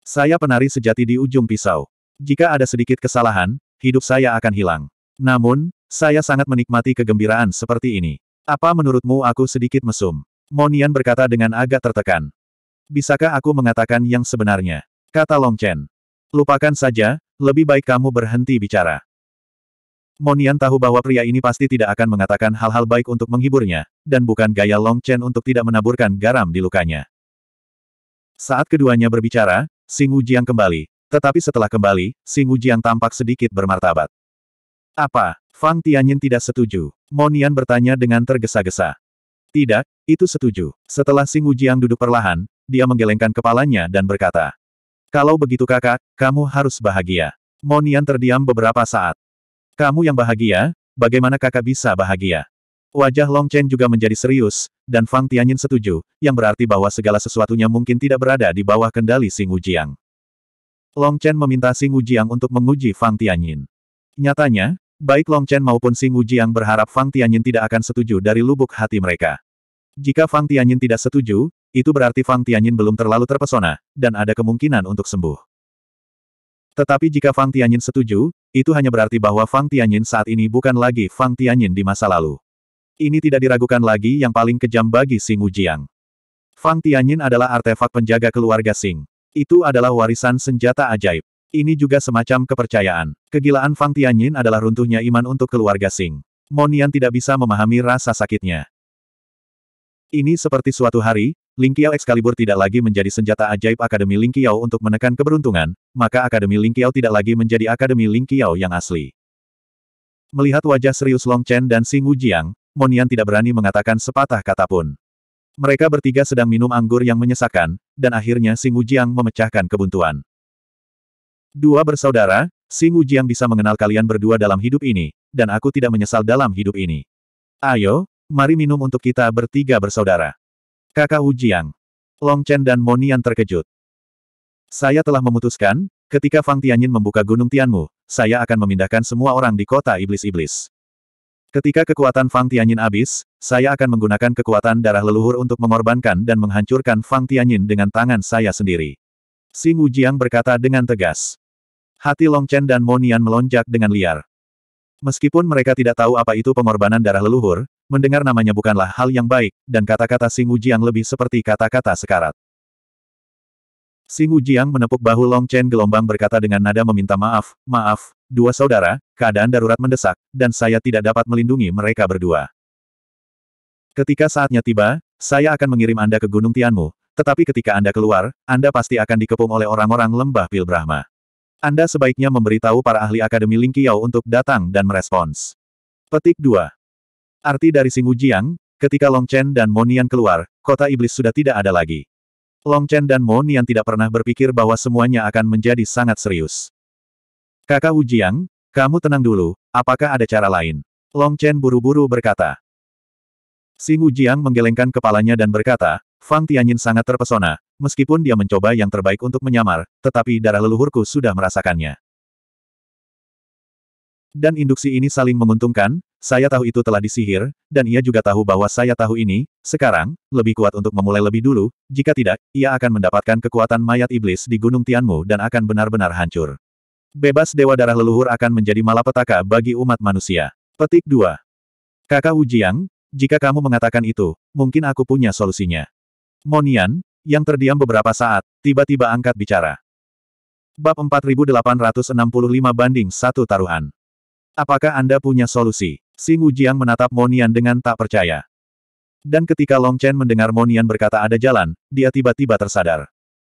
Saya penari sejati di ujung pisau. Jika ada sedikit kesalahan, hidup saya akan hilang. Namun, saya sangat menikmati kegembiraan seperti ini. Apa menurutmu aku sedikit mesum? Monian berkata dengan agak tertekan. Bisakah aku mengatakan yang sebenarnya? Kata Long Chen. Lupakan saja, lebih baik kamu berhenti bicara. Monian tahu bahwa pria ini pasti tidak akan mengatakan hal-hal baik untuk menghiburnya, dan bukan gaya Long Chen untuk tidak menaburkan garam di lukanya. Saat keduanya berbicara, Sing Wujiang kembali. Tetapi setelah kembali, Sing Wujiang tampak sedikit bermartabat. Apa? Fang Tianyin tidak setuju. Monian bertanya dengan tergesa-gesa. Tidak, itu setuju. Setelah Sing Wujiang duduk perlahan, dia menggelengkan kepalanya dan berkata, kalau begitu kakak, kamu harus bahagia. Monian terdiam beberapa saat. Kamu yang bahagia, bagaimana kakak bisa bahagia? Wajah Long Chen juga menjadi serius, dan Fang Tianyin setuju, yang berarti bahwa segala sesuatunya mungkin tidak berada di bawah kendali Sing Wujiang. Long Chen meminta Sing Wujiang untuk menguji Fang Tianyin. Nyatanya, baik Long Chen maupun Sing Wujiang berharap Fang Tianyin tidak akan setuju dari lubuk hati mereka. Jika Fang Tianyin tidak setuju, itu berarti Fang Tianyin belum terlalu terpesona, dan ada kemungkinan untuk sembuh. Tetapi jika Fang Tianyin setuju, itu hanya berarti bahwa Fang Tianyin saat ini bukan lagi Fang Tianyin di masa lalu. Ini tidak diragukan lagi yang paling kejam bagi Sing Ujiang. Fang Tianyin adalah artefak penjaga keluarga Sing. Itu adalah warisan senjata ajaib. Ini juga semacam kepercayaan. Kegilaan Fang Tianyin adalah runtuhnya iman untuk keluarga Sing. Monian tidak bisa memahami rasa sakitnya. Ini seperti suatu hari, Lingqiao Excalibur tidak lagi menjadi senjata ajaib Akademi Lingqiao untuk menekan keberuntungan, maka Akademi Lingqiao tidak lagi menjadi Akademi Lingqiao yang asli. Melihat wajah serius Long Chen dan Xing Wujiang, Monian tidak berani mengatakan sepatah kata pun. Mereka bertiga sedang minum anggur yang menyesakkan, dan akhirnya Xing Wujiang memecahkan kebuntuan. Dua bersaudara, Xing Wujiang bisa mengenal kalian berdua dalam hidup ini, dan aku tidak menyesal dalam hidup ini. Ayo, mari minum untuk kita bertiga bersaudara. Kakak Wujiang, Long Chen dan Monian terkejut. Saya telah memutuskan, ketika Fang Tianyin membuka Gunung Tianmu, saya akan memindahkan semua orang di kota iblis-iblis. Ketika kekuatan Fang Tianyin habis, saya akan menggunakan kekuatan darah leluhur untuk mengorbankan dan menghancurkan Fang Tianyin dengan tangan saya sendiri. Sing Wujiang berkata dengan tegas. Hati Long Chen dan Monian melonjak dengan liar. Meskipun mereka tidak tahu apa itu pengorbanan darah leluhur, mendengar namanya bukanlah hal yang baik, dan kata-kata Sing Wujiang lebih seperti kata-kata sekarat. Sing Wujiang menepuk bahu Long Chen gelombang berkata dengan nada meminta maaf, maaf, dua saudara, keadaan darurat mendesak, dan saya tidak dapat melindungi mereka berdua. Ketika saatnya tiba, saya akan mengirim Anda ke Gunung Tianmu, tetapi ketika Anda keluar, Anda pasti akan dikepung oleh orang-orang lembah Pil Brahma. Anda sebaiknya memberitahu para ahli Akademi Ling Qiao untuk datang dan merespons. Petik 2. Arti dari Singu Jiang, ketika Long Chen dan Monian keluar, kota iblis sudah tidak ada lagi. Long Chen dan Monian tidak pernah berpikir bahwa semuanya akan menjadi sangat serius. Kakak Wu Jiang, kamu tenang dulu, apakah ada cara lain? Long Chen buru-buru berkata. Singu Jiang menggelengkan kepalanya dan berkata, Fang Tianyin sangat terpesona, meskipun dia mencoba yang terbaik untuk menyamar, tetapi darah leluhurku sudah merasakannya. Dan induksi ini saling menguntungkan, saya tahu itu telah disihir, dan ia juga tahu bahwa saya tahu ini, sekarang, lebih kuat untuk memulai lebih dulu, jika tidak, ia akan mendapatkan kekuatan mayat iblis di Gunung Tianmu dan akan benar-benar hancur. Bebas Dewa Darah Leluhur akan menjadi malapetaka bagi umat manusia. Petik 2. Kakak Ujiang, jika kamu mengatakan itu, mungkin aku punya solusinya. Monian, yang terdiam beberapa saat, tiba-tiba angkat bicara. Bab 4865 banding satu taruhan. Apakah Anda punya solusi? Xing Wujiang menatap Monian dengan tak percaya. Dan ketika Long Chen mendengar Monian berkata ada jalan, dia tiba-tiba tersadar.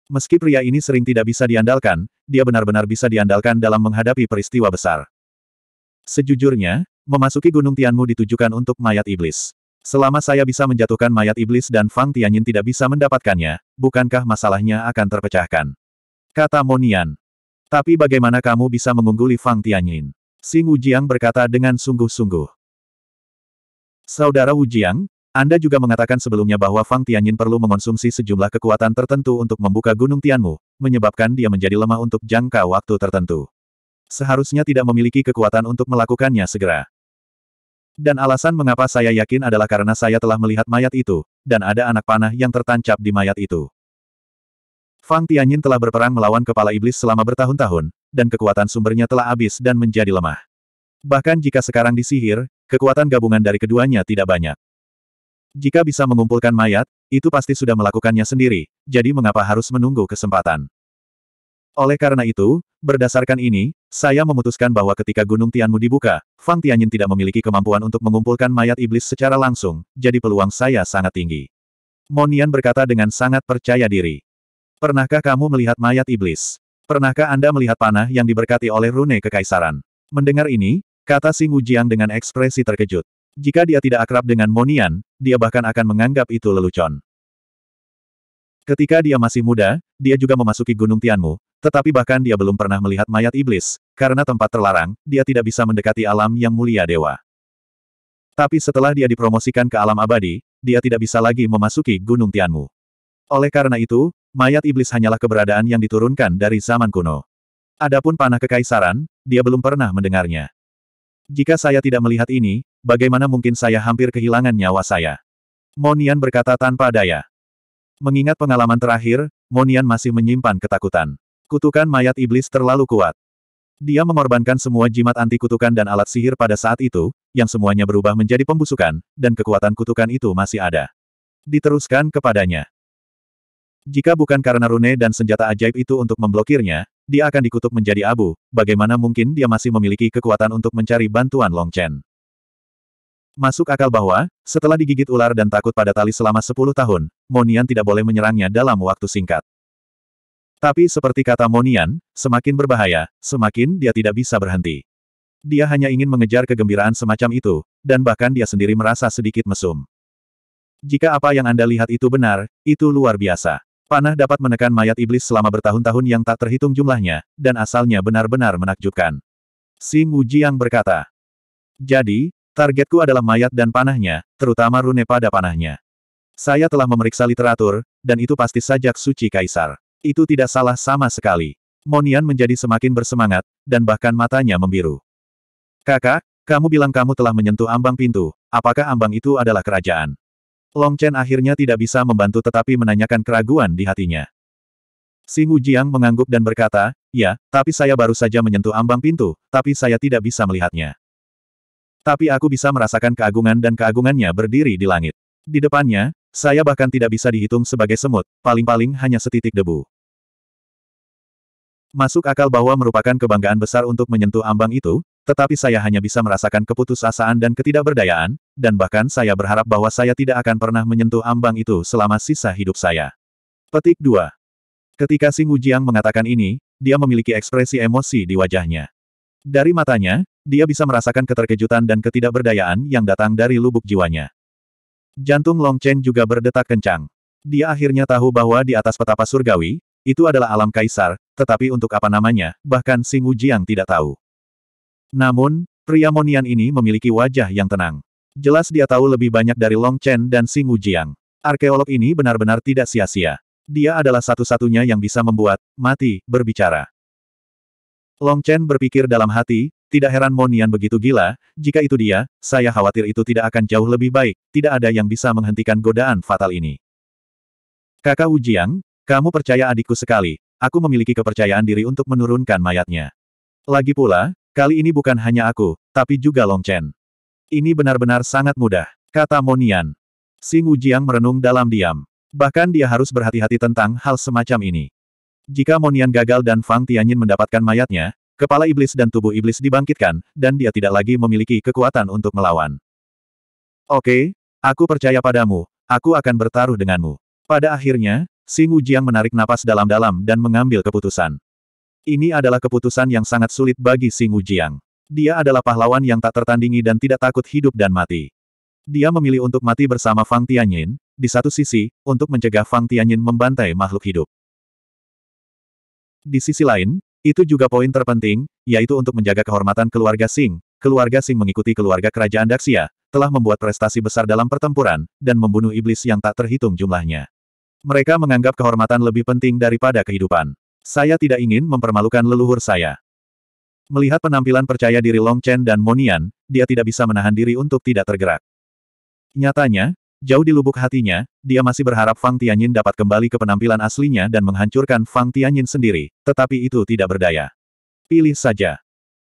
Meski pria ini sering tidak bisa diandalkan, dia benar-benar bisa diandalkan dalam menghadapi peristiwa besar. Sejujurnya, memasuki Gunung Tianmu ditujukan untuk mayat iblis. Selama saya bisa menjatuhkan mayat iblis dan Fang Tianyin tidak bisa mendapatkannya, bukankah masalahnya akan terpecahkan? Kata Monian. Tapi bagaimana kamu bisa mengungguli Fang Tianyin? Sing Wujiang berkata dengan sungguh-sungguh. Saudara Wujiang, Anda juga mengatakan sebelumnya bahwa Fang Tianyin perlu mengonsumsi sejumlah kekuatan tertentu untuk membuka Gunung Tianmu, menyebabkan dia menjadi lemah untuk jangka waktu tertentu. Seharusnya tidak memiliki kekuatan untuk melakukannya segera. Dan alasan mengapa saya yakin adalah karena saya telah melihat mayat itu, dan ada anak panah yang tertancap di mayat itu. Fang Tianyin telah berperang melawan kepala iblis selama bertahun-tahun, dan kekuatan sumbernya telah habis dan menjadi lemah. Bahkan jika sekarang disihir, kekuatan gabungan dari keduanya tidak banyak. Jika bisa mengumpulkan mayat, itu pasti sudah melakukannya sendiri, jadi mengapa harus menunggu kesempatan? Oleh karena itu, berdasarkan ini, saya memutuskan bahwa ketika Gunung Tianmu dibuka, Fang Tianyin tidak memiliki kemampuan untuk mengumpulkan mayat iblis secara langsung, jadi peluang saya sangat tinggi. Monian berkata dengan sangat percaya diri. Pernahkah kamu melihat mayat iblis? Pernahkah Anda melihat panah yang diberkati oleh rune kekaisaran? Mendengar ini, kata Sing Wujiang dengan ekspresi terkejut. Jika dia tidak akrab dengan Monian, dia bahkan akan menganggap itu lelucon. Ketika dia masih muda, dia juga memasuki Gunung Tianmu, tetapi bahkan dia belum pernah melihat mayat iblis, karena tempat terlarang, dia tidak bisa mendekati alam yang mulia dewa. Tapi setelah dia dipromosikan ke alam abadi, dia tidak bisa lagi memasuki Gunung Tianmu. Oleh karena itu, mayat iblis hanyalah keberadaan yang diturunkan dari zaman kuno. Adapun panah kekaisaran, dia belum pernah mendengarnya. Jika saya tidak melihat ini, bagaimana mungkin saya hampir kehilangan nyawa saya? Monian berkata tanpa daya. Mengingat pengalaman terakhir, Monian masih menyimpan ketakutan. Kutukan mayat iblis terlalu kuat. Dia mengorbankan semua jimat anti kutukan dan alat sihir pada saat itu, yang semuanya berubah menjadi pembusukan, dan kekuatan kutukan itu masih ada. Diteruskan kepadanya. Jika bukan karena rune dan senjata ajaib itu untuk memblokirnya, dia akan dikutuk menjadi abu, bagaimana mungkin dia masih memiliki kekuatan untuk mencari bantuan Long Chen. Masuk akal bahwa, setelah digigit ular dan takut pada tali selama 10 tahun, Monian tidak boleh menyerangnya dalam waktu singkat. Tapi seperti kata Monian, semakin berbahaya, semakin dia tidak bisa berhenti. Dia hanya ingin mengejar kegembiraan semacam itu, dan bahkan dia sendiri merasa sedikit mesum. Jika apa yang Anda lihat itu benar, itu luar biasa. Panah dapat menekan mayat iblis selama bertahun-tahun yang tak terhitung jumlahnya, dan asalnya benar-benar menakjubkan. Sing Wujiang berkata, Jadi, targetku adalah mayat dan panahnya, terutama rune pada panahnya. Saya telah memeriksa literatur, dan itu pasti sajak suci kaisar. Itu tidak salah sama sekali. Monian menjadi semakin bersemangat, dan bahkan matanya membiru. Kakak, kamu bilang kamu telah menyentuh ambang pintu, apakah ambang itu adalah kerajaan? Long Chen akhirnya tidak bisa membantu tetapi menanyakan keraguan di hatinya. Singu Jiang mengangguk dan berkata, ya, tapi saya baru saja menyentuh ambang pintu, tapi saya tidak bisa melihatnya. Tapi aku bisa merasakan keagungan dan keagungannya berdiri di langit. Di depannya, saya bahkan tidak bisa dihitung sebagai semut, paling-paling hanya setitik debu. Masuk akal bahwa merupakan kebanggaan besar untuk menyentuh ambang itu, tetapi saya hanya bisa merasakan keputusasaan dan ketidakberdayaan, dan bahkan saya berharap bahwa saya tidak akan pernah menyentuh ambang itu selama sisa hidup saya. Petik 2. Ketika Sing Wujiang mengatakan ini, dia memiliki ekspresi emosi di wajahnya. Dari matanya, dia bisa merasakan keterkejutan dan ketidakberdayaan yang datang dari lubuk jiwanya. Jantung Long Chen juga berdetak kencang. Dia akhirnya tahu bahwa di atas petapa surgawi, itu adalah alam kaisar, tetapi untuk apa namanya, bahkan Sing Wujiang tidak tahu. Namun, pria Monian ini memiliki wajah yang tenang. Jelas dia tahu lebih banyak dari Long Chen dan Sing Wujiang. Arkeolog ini benar-benar tidak sia-sia. Dia adalah satu-satunya yang bisa membuat, mati, berbicara. Long Chen berpikir dalam hati, tidak heran Monian begitu gila, jika itu dia, saya khawatir itu tidak akan jauh lebih baik, tidak ada yang bisa menghentikan godaan fatal ini. Kakak Wujiang, kamu percaya adikku sekali, aku memiliki kepercayaan diri untuk menurunkan mayatnya. Lagi pula, kali ini bukan hanya aku, tapi juga Long Chen. Ini benar-benar sangat mudah, kata Monian. Sing Wujiang merenung dalam diam. Bahkan dia harus berhati-hati tentang hal semacam ini. Jika Monian gagal dan Fang Tianyin mendapatkan mayatnya, kepala iblis dan tubuh iblis dibangkitkan, dan dia tidak lagi memiliki kekuatan untuk melawan. Oke, aku percaya padamu, aku akan bertaruh denganmu. Pada akhirnya, Si Wujiang menarik napas dalam-dalam dan mengambil keputusan. Ini adalah keputusan yang sangat sulit bagi Si Wujiang. Dia adalah pahlawan yang tak tertandingi dan tidak takut hidup dan mati. Dia memilih untuk mati bersama Fang Tianyin, di satu sisi, untuk mencegah Fang Tianyin membantai makhluk hidup. Di sisi lain, itu juga poin terpenting, yaitu untuk menjaga kehormatan keluarga Sing, keluarga Sing mengikuti keluarga kerajaan Daxia, telah membuat prestasi besar dalam pertempuran, dan membunuh iblis yang tak terhitung jumlahnya. Mereka menganggap kehormatan lebih penting daripada kehidupan. Saya tidak ingin mempermalukan leluhur saya. Melihat penampilan percaya diri Long Chen dan Monian, dia tidak bisa menahan diri untuk tidak tergerak. Nyatanya, jauh di lubuk hatinya, dia masih berharap Fang Tianyin dapat kembali ke penampilan aslinya dan menghancurkan Fang Tianyin sendiri, tetapi itu tidak berdaya. Pilih saja.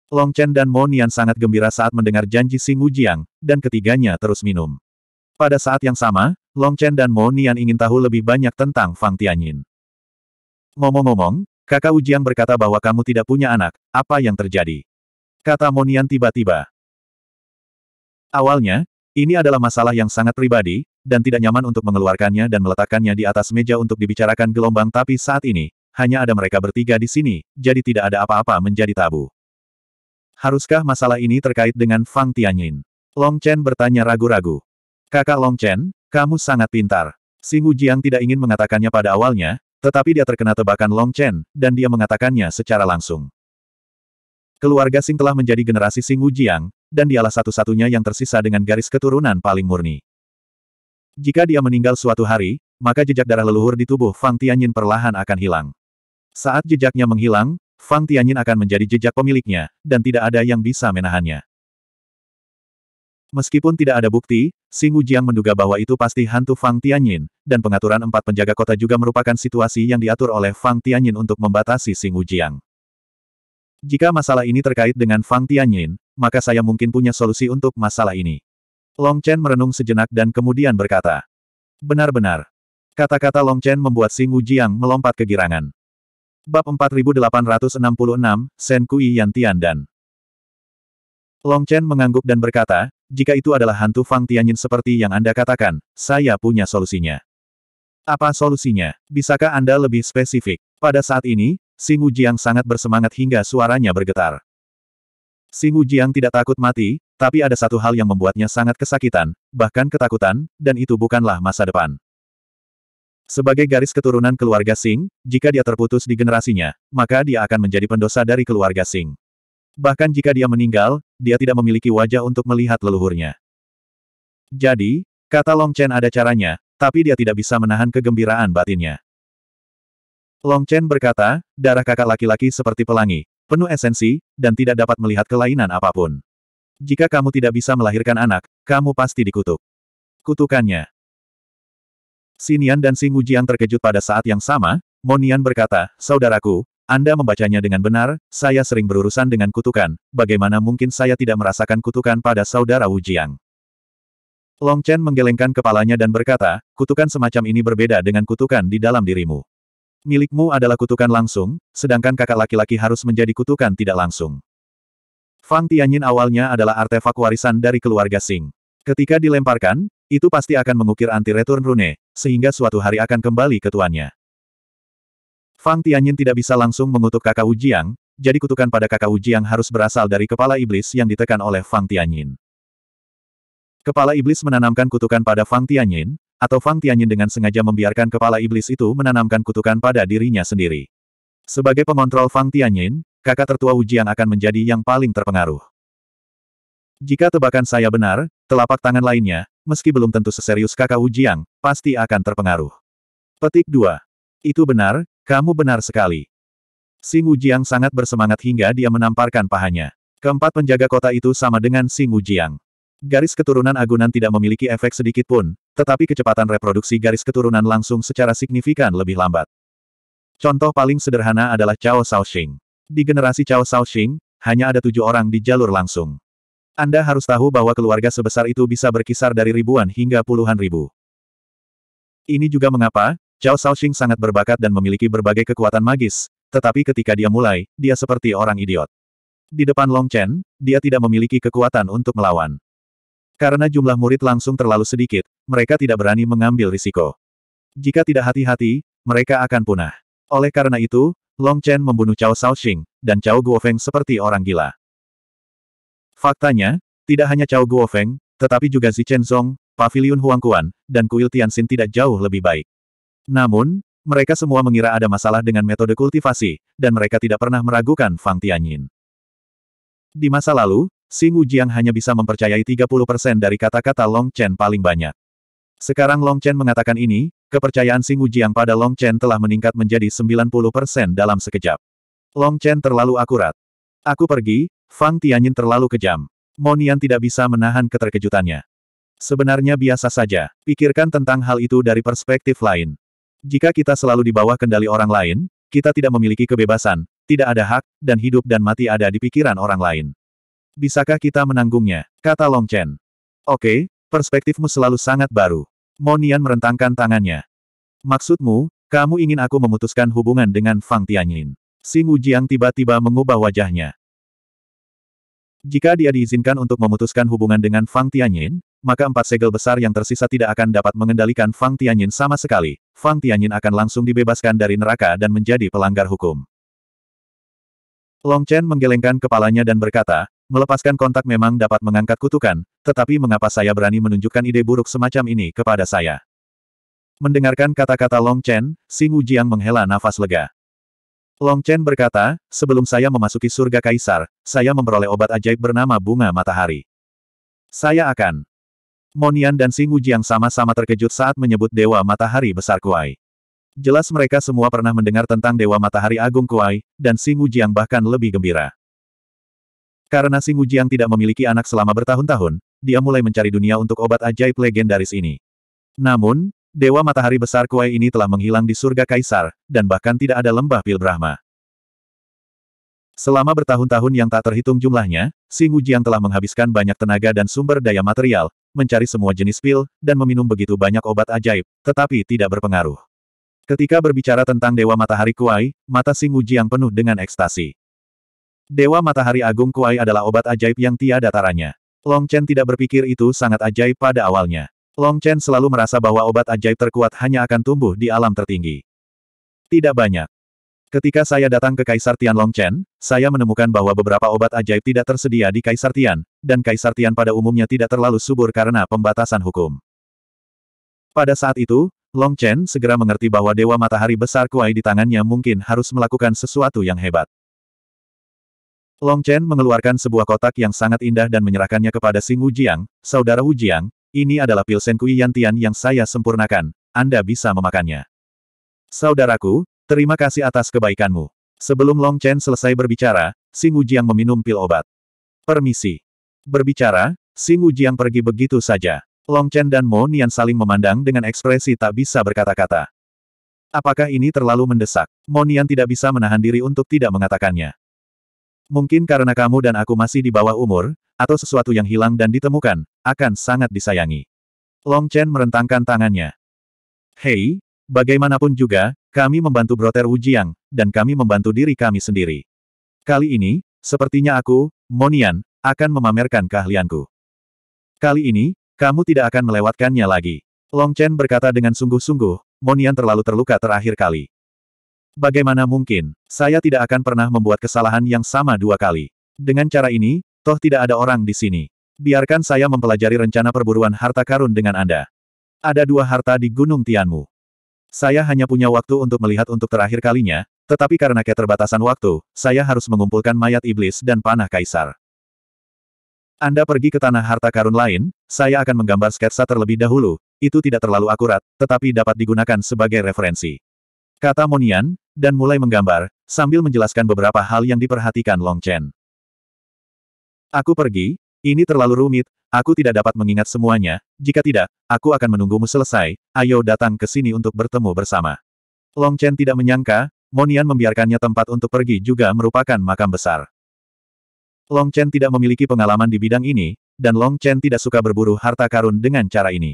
Long Chen dan Monian sangat gembira saat mendengar janji Sing Wujiang, dan ketiganya terus minum. Pada saat yang sama, Long Chen dan Mo Nian ingin tahu lebih banyak tentang Fang Tianyin. Ngomong-ngomong, kakak ujian berkata bahwa kamu tidak punya anak, apa yang terjadi? Kata Mo Nian tiba-tiba. Awalnya, ini adalah masalah yang sangat pribadi, dan tidak nyaman untuk mengeluarkannya dan meletakkannya di atas meja untuk dibicarakan gelombang tapi saat ini, hanya ada mereka bertiga di sini, jadi tidak ada apa-apa menjadi tabu. Haruskah masalah ini terkait dengan Fang Tianyin? Long Chen bertanya ragu-ragu. Kakak Long Chen, kamu sangat pintar. Sing Jiang tidak ingin mengatakannya pada awalnya, tetapi dia terkena tebakan Long Chen, dan dia mengatakannya secara langsung. Keluarga Sing telah menjadi generasi Wu Jiang, dan dialah satu-satunya yang tersisa dengan garis keturunan paling murni. Jika dia meninggal suatu hari, maka jejak darah leluhur di tubuh Fang Tianyin perlahan akan hilang. Saat jejaknya menghilang, Fang Tianyin akan menjadi jejak pemiliknya, dan tidak ada yang bisa menahannya. Meskipun tidak ada bukti, Xing Wujiang menduga bahwa itu pasti hantu Fang Tianyin, dan pengaturan empat penjaga kota juga merupakan situasi yang diatur oleh Fang Tianyin untuk membatasi Xing Wujiang. Jika masalah ini terkait dengan Fang Tianyin, maka saya mungkin punya solusi untuk masalah ini. Long Chen merenung sejenak dan kemudian berkata. Benar-benar. Kata-kata Long Chen membuat Xing Wujiang melompat kegirangan. Bab 4866, Sen Kui Yantian dan Long Chen mengangguk dan berkata, jika itu adalah hantu Fang Tianyin seperti yang Anda katakan, saya punya solusinya. Apa solusinya? Bisakah Anda lebih spesifik? Pada saat ini, Xing Wujiang sangat bersemangat hingga suaranya bergetar. Xing Wujiang tidak takut mati, tapi ada satu hal yang membuatnya sangat kesakitan, bahkan ketakutan, dan itu bukanlah masa depan. Sebagai garis keturunan keluarga Sing, jika dia terputus di generasinya, maka dia akan menjadi pendosa dari keluarga Sing. Bahkan jika dia meninggal, dia tidak memiliki wajah untuk melihat leluhurnya. Jadi, kata Long Chen ada caranya, tapi dia tidak bisa menahan kegembiraan batinnya. Long Chen berkata, darah kakak laki-laki seperti pelangi, penuh esensi, dan tidak dapat melihat kelainan apapun. Jika kamu tidak bisa melahirkan anak, kamu pasti dikutuk. Kutukannya. Sinian dan Sing Wujiang terkejut pada saat yang sama, Monian berkata, Saudaraku, anda membacanya dengan benar, saya sering berurusan dengan kutukan, bagaimana mungkin saya tidak merasakan kutukan pada saudara Wu Jiang? Long Chen menggelengkan kepalanya dan berkata, kutukan semacam ini berbeda dengan kutukan di dalam dirimu. Milikmu adalah kutukan langsung, sedangkan kakak laki-laki harus menjadi kutukan tidak langsung. Fang Tianyin awalnya adalah artefak warisan dari keluarga Sing. Ketika dilemparkan, itu pasti akan mengukir anti-return rune, sehingga suatu hari akan kembali ke tuannya. Fang Tianyin tidak bisa langsung mengutuk kakak Ujiang, jadi kutukan pada kakak Ujiang harus berasal dari kepala iblis yang ditekan oleh Fang Tianyin. Kepala iblis menanamkan kutukan pada Fang Tianyin, atau Fang Tianyin dengan sengaja membiarkan kepala iblis itu menanamkan kutukan pada dirinya sendiri. Sebagai pengontrol Fang Tianyin, kakak tertua Ujiang akan menjadi yang paling terpengaruh. Jika tebakan saya benar, telapak tangan lainnya, meski belum tentu seserius kakak Ujiang, pasti akan terpengaruh. Petik 2. Itu benar, kamu benar sekali. Singu Jiang sangat bersemangat hingga dia menamparkan pahanya. Keempat penjaga kota itu sama dengan Singu Jiang. Garis keturunan agunan tidak memiliki efek sedikit pun, tetapi kecepatan reproduksi garis keturunan langsung secara signifikan lebih lambat. Contoh paling sederhana adalah Cao Shaoxing. Di generasi Cao Shaoxing, hanya ada tujuh orang di jalur langsung. Anda harus tahu bahwa keluarga sebesar itu bisa berkisar dari ribuan hingga puluhan ribu. Ini juga mengapa, Zhao Shaoxing sangat berbakat dan memiliki berbagai kekuatan magis, tetapi ketika dia mulai, dia seperti orang idiot. Di depan Long Chen, dia tidak memiliki kekuatan untuk melawan. Karena jumlah murid langsung terlalu sedikit, mereka tidak berani mengambil risiko. Jika tidak hati-hati, mereka akan punah. Oleh karena itu, Long Chen membunuh Cao Shaoxing, dan Cao Guofeng seperti orang gila. Faktanya, tidak hanya Cao Guofeng, tetapi juga Zichen Zong, Paviliun Huangkuan, dan Kuil Tianxin tidak jauh lebih baik. Namun, mereka semua mengira ada masalah dengan metode kultivasi, dan mereka tidak pernah meragukan Fang Tianyin. Di masa lalu, Xing Wujiang hanya bisa mempercayai 30% dari kata-kata Long Chen paling banyak. Sekarang Long Chen mengatakan ini, kepercayaan Xing Wujiang pada Long Chen telah meningkat menjadi 90% dalam sekejap. Long Chen terlalu akurat. Aku pergi, Fang Tianyin terlalu kejam. Monian tidak bisa menahan keterkejutannya. Sebenarnya biasa saja, pikirkan tentang hal itu dari perspektif lain. Jika kita selalu di bawah kendali orang lain, kita tidak memiliki kebebasan, tidak ada hak, dan hidup dan mati ada di pikiran orang lain. Bisakah kita menanggungnya? Kata Long Chen. Oke, perspektifmu selalu sangat baru. Monian merentangkan tangannya. Maksudmu, kamu ingin aku memutuskan hubungan dengan Fang Tianyin. Xing Wujiang tiba-tiba mengubah wajahnya. Jika dia diizinkan untuk memutuskan hubungan dengan Fang Tianyin, maka empat segel besar yang tersisa tidak akan dapat mengendalikan Fang Tianyin sama sekali. Fang Tianyin akan langsung dibebaskan dari neraka dan menjadi pelanggar hukum. Long Chen menggelengkan kepalanya dan berkata, melepaskan kontak memang dapat mengangkat kutukan, tetapi mengapa saya berani menunjukkan ide buruk semacam ini kepada saya? Mendengarkan kata-kata Long Chen, Xing Wujiang menghela nafas lega. Long Chen berkata, sebelum saya memasuki surga kaisar, saya memperoleh obat ajaib bernama bunga matahari. Saya akan Monian dan Sing Wujiang sama-sama terkejut saat menyebut Dewa Matahari Besar Kuai. Jelas mereka semua pernah mendengar tentang Dewa Matahari Agung Kuai, dan Sing Wujiang bahkan lebih gembira. Karena Sing Wujiang tidak memiliki anak selama bertahun-tahun, dia mulai mencari dunia untuk obat ajaib legendaris ini. Namun, Dewa Matahari Besar Kuai ini telah menghilang di surga Kaisar, dan bahkan tidak ada lembah Pil Brahma. Selama bertahun-tahun yang tak terhitung jumlahnya, Xing Jiang telah menghabiskan banyak tenaga dan sumber daya material, mencari semua jenis pil, dan meminum begitu banyak obat ajaib, tetapi tidak berpengaruh. Ketika berbicara tentang Dewa Matahari Kuai, mata Xing Jiang penuh dengan ekstasi. Dewa Matahari Agung Kuai adalah obat ajaib yang tiada taranya. Long Chen tidak berpikir itu sangat ajaib pada awalnya. Long Chen selalu merasa bahwa obat ajaib terkuat hanya akan tumbuh di alam tertinggi. Tidak banyak. Ketika saya datang ke Kaisar Tian Chen, saya menemukan bahwa beberapa obat ajaib tidak tersedia di Kaisar Tian, dan Kaisar Tian pada umumnya tidak terlalu subur karena pembatasan hukum. Pada saat itu, Long Chen segera mengerti bahwa Dewa Matahari Besar Kuai di tangannya mungkin harus melakukan sesuatu yang hebat. Long Chen mengeluarkan sebuah kotak yang sangat indah dan menyerahkannya kepada Sing Wujiang, saudara Wujiang, ini adalah pil Senkui Yantian yang saya sempurnakan, Anda bisa memakannya. Saudaraku, Terima kasih atas kebaikanmu. Sebelum Long Chen selesai berbicara, Xing Wujiang meminum pil obat. Permisi. Berbicara, Xing Wujiang pergi begitu saja. Long Chen dan Mo Nian saling memandang dengan ekspresi tak bisa berkata-kata. Apakah ini terlalu mendesak? Mo Nian tidak bisa menahan diri untuk tidak mengatakannya. Mungkin karena kamu dan aku masih di bawah umur, atau sesuatu yang hilang dan ditemukan, akan sangat disayangi. Long Chen merentangkan tangannya. Hei, bagaimanapun juga, kami membantu Broter Wujiang, dan kami membantu diri kami sendiri. Kali ini, sepertinya aku, Monian, akan memamerkan keahlianku. Kali ini, kamu tidak akan melewatkannya lagi. Long Chen berkata dengan sungguh-sungguh, Monian terlalu terluka terakhir kali. Bagaimana mungkin, saya tidak akan pernah membuat kesalahan yang sama dua kali. Dengan cara ini, toh tidak ada orang di sini. Biarkan saya mempelajari rencana perburuan harta karun dengan Anda. Ada dua harta di Gunung Tianmu. Saya hanya punya waktu untuk melihat untuk terakhir kalinya, tetapi karena keterbatasan waktu, saya harus mengumpulkan mayat iblis dan panah kaisar. Anda pergi ke tanah harta karun lain, saya akan menggambar sketsa terlebih dahulu, itu tidak terlalu akurat, tetapi dapat digunakan sebagai referensi. Kata Monian, dan mulai menggambar, sambil menjelaskan beberapa hal yang diperhatikan Long Chen. Aku pergi, ini terlalu rumit, aku tidak dapat mengingat semuanya, jika tidak, aku akan menunggumu selesai, ayo datang ke sini untuk bertemu bersama. Long Chen tidak menyangka, Monian membiarkannya tempat untuk pergi juga merupakan makam besar. Long Chen tidak memiliki pengalaman di bidang ini, dan Long Chen tidak suka berburu harta karun dengan cara ini.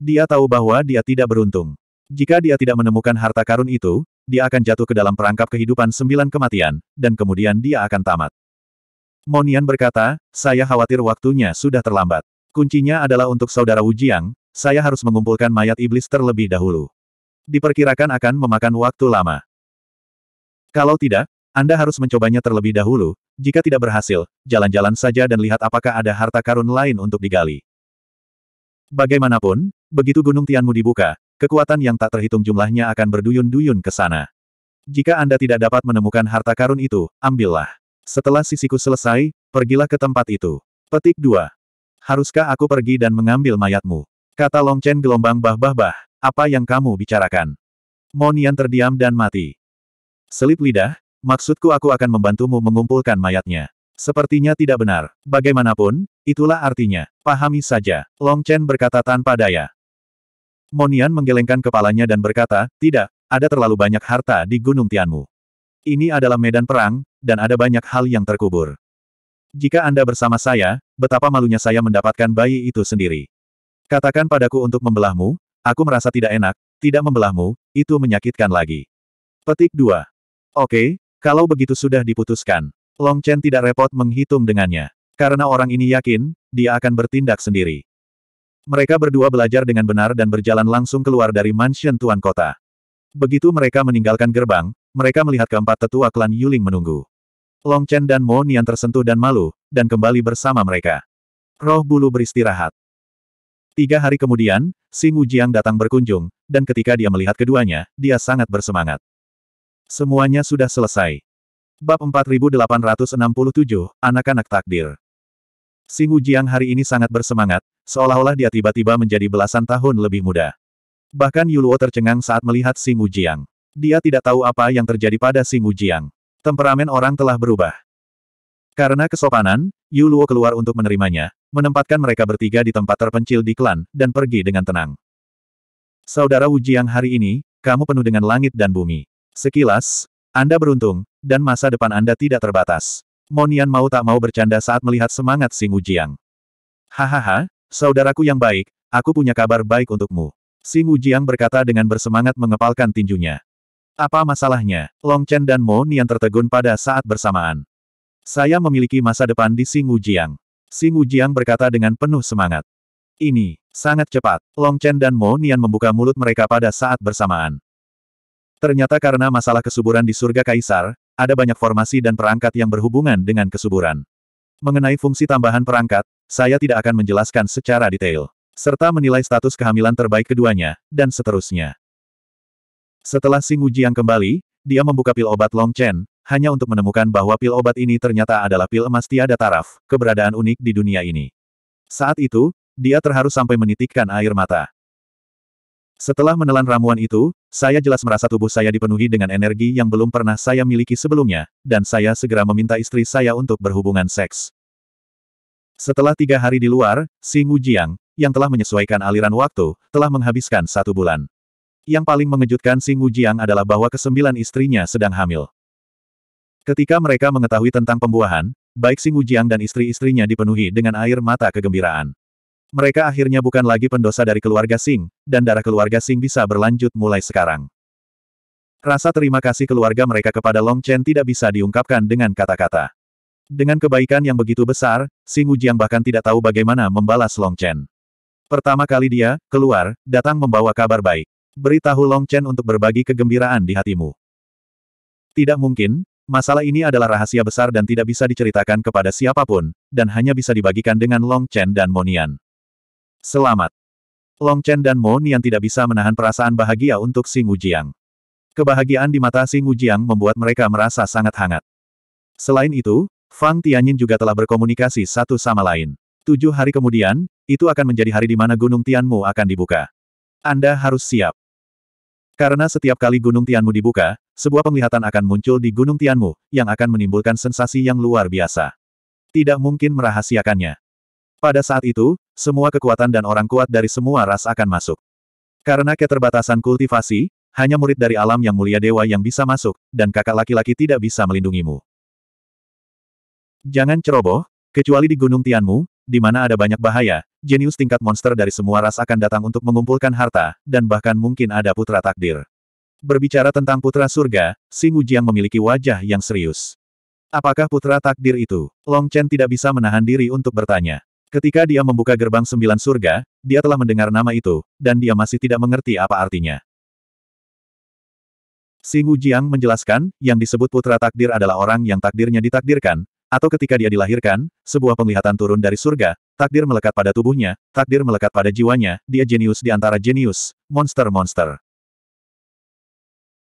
Dia tahu bahwa dia tidak beruntung. Jika dia tidak menemukan harta karun itu, dia akan jatuh ke dalam perangkap kehidupan sembilan kematian, dan kemudian dia akan tamat. Monian berkata, saya khawatir waktunya sudah terlambat. Kuncinya adalah untuk saudara Wujiang, saya harus mengumpulkan mayat iblis terlebih dahulu. Diperkirakan akan memakan waktu lama. Kalau tidak, Anda harus mencobanya terlebih dahulu, jika tidak berhasil, jalan-jalan saja dan lihat apakah ada harta karun lain untuk digali. Bagaimanapun, begitu Gunung Tianmu dibuka, kekuatan yang tak terhitung jumlahnya akan berduyun-duyun ke sana. Jika Anda tidak dapat menemukan harta karun itu, ambillah. Setelah sisiku selesai, pergilah ke tempat itu. Petik 2. Haruskah aku pergi dan mengambil mayatmu? Kata Long Chen gelombang bah-bah-bah, apa yang kamu bicarakan? Monian terdiam dan mati. Selip lidah, maksudku aku akan membantumu mengumpulkan mayatnya. Sepertinya tidak benar. Bagaimanapun, itulah artinya. Pahami saja, Long Chen berkata tanpa daya. Monian menggelengkan kepalanya dan berkata, tidak, ada terlalu banyak harta di Gunung Tianmu. Ini adalah medan perang, dan ada banyak hal yang terkubur. Jika Anda bersama saya, betapa malunya saya mendapatkan bayi itu sendiri. Katakan padaku untuk membelahmu, aku merasa tidak enak, tidak membelahmu, itu menyakitkan lagi. Petik 2. Oke, kalau begitu sudah diputuskan. Long Chen tidak repot menghitung dengannya. Karena orang ini yakin, dia akan bertindak sendiri. Mereka berdua belajar dengan benar dan berjalan langsung keluar dari mansion tuan kota. Begitu mereka meninggalkan gerbang, mereka melihat keempat tetua klan Yuling menunggu. Long Chen dan Mo Nian tersentuh dan malu, dan kembali bersama mereka. Roh bulu beristirahat. Tiga hari kemudian, Sing Wujiang datang berkunjung, dan ketika dia melihat keduanya, dia sangat bersemangat. Semuanya sudah selesai. Bab 4867, Anak-anak Takdir. Sing Wujiang hari ini sangat bersemangat, seolah-olah dia tiba-tiba menjadi belasan tahun lebih muda. Bahkan Yuluo tercengang saat melihat Sing Wujiang. Dia tidak tahu apa yang terjadi pada Sing Wujiang. Temperamen orang telah berubah. Karena kesopanan, Yu Luo keluar untuk menerimanya, menempatkan mereka bertiga di tempat terpencil di klan, dan pergi dengan tenang. Saudara Wu Jiang hari ini, kamu penuh dengan langit dan bumi. Sekilas, Anda beruntung, dan masa depan Anda tidak terbatas. Monian mau tak mau bercanda saat melihat semangat Sing Wu Jiang. Hahaha, saudaraku yang baik, aku punya kabar baik untukmu. Sing Wu Jiang berkata dengan bersemangat mengepalkan tinjunya. Apa masalahnya? Long Chen dan Mo Nian tertegun pada saat bersamaan. Saya memiliki masa depan di Sing Wujiang. Sing Wujiang berkata dengan penuh semangat. Ini, sangat cepat. Long Chen dan Mo Nian membuka mulut mereka pada saat bersamaan. Ternyata karena masalah kesuburan di surga kaisar, ada banyak formasi dan perangkat yang berhubungan dengan kesuburan. Mengenai fungsi tambahan perangkat, saya tidak akan menjelaskan secara detail. Serta menilai status kehamilan terbaik keduanya, dan seterusnya. Setelah Sing Wujiang kembali, dia membuka pil obat Long Chen, hanya untuk menemukan bahwa pil obat ini ternyata adalah pil emas tiada taraf, keberadaan unik di dunia ini. Saat itu, dia terharu sampai menitikkan air mata. Setelah menelan ramuan itu, saya jelas merasa tubuh saya dipenuhi dengan energi yang belum pernah saya miliki sebelumnya, dan saya segera meminta istri saya untuk berhubungan seks. Setelah tiga hari di luar, Xing Wujiang, yang telah menyesuaikan aliran waktu, telah menghabiskan satu bulan. Yang paling mengejutkan Sing Wujiang adalah bahwa kesembilan istrinya sedang hamil. Ketika mereka mengetahui tentang pembuahan, baik Sing Wujiang dan istri-istrinya dipenuhi dengan air mata kegembiraan. Mereka akhirnya bukan lagi pendosa dari keluarga Sing, dan darah keluarga Sing bisa berlanjut mulai sekarang. Rasa terima kasih keluarga mereka kepada Long Chen tidak bisa diungkapkan dengan kata-kata. Dengan kebaikan yang begitu besar, Sing Wujiang bahkan tidak tahu bagaimana membalas Long Chen. Pertama kali dia, keluar, datang membawa kabar baik beritahu Long Chen untuk berbagi kegembiraan di hatimu. Tidak mungkin, masalah ini adalah rahasia besar dan tidak bisa diceritakan kepada siapapun, dan hanya bisa dibagikan dengan Long Chen dan Monian. Selamat. Long Chen dan Monian tidak bisa menahan perasaan bahagia untuk Sing Wujiang. Kebahagiaan di mata Sing Wujiang membuat mereka merasa sangat hangat. Selain itu, Fang Tianyin juga telah berkomunikasi satu sama lain. Tujuh hari kemudian, itu akan menjadi hari di mana Gunung Tianmu akan dibuka. Anda harus siap. Karena setiap kali Gunung Tianmu dibuka, sebuah penglihatan akan muncul di Gunung Tianmu, yang akan menimbulkan sensasi yang luar biasa. Tidak mungkin merahasiakannya. Pada saat itu, semua kekuatan dan orang kuat dari semua ras akan masuk. Karena keterbatasan kultivasi, hanya murid dari alam yang mulia dewa yang bisa masuk, dan kakak laki-laki tidak bisa melindungimu. Jangan ceroboh, kecuali di Gunung Tianmu, di mana ada banyak bahaya, jenius tingkat monster dari semua ras akan datang untuk mengumpulkan harta, dan bahkan mungkin ada putra takdir. Berbicara tentang putra surga, Xing Wujiang memiliki wajah yang serius. Apakah putra takdir itu? Long Chen tidak bisa menahan diri untuk bertanya. Ketika dia membuka gerbang sembilan surga, dia telah mendengar nama itu, dan dia masih tidak mengerti apa artinya. Xing Wujiang menjelaskan, yang disebut putra takdir adalah orang yang takdirnya ditakdirkan, atau ketika dia dilahirkan, sebuah penglihatan turun dari surga, takdir melekat pada tubuhnya, takdir melekat pada jiwanya, dia jenius di antara jenius, monster-monster.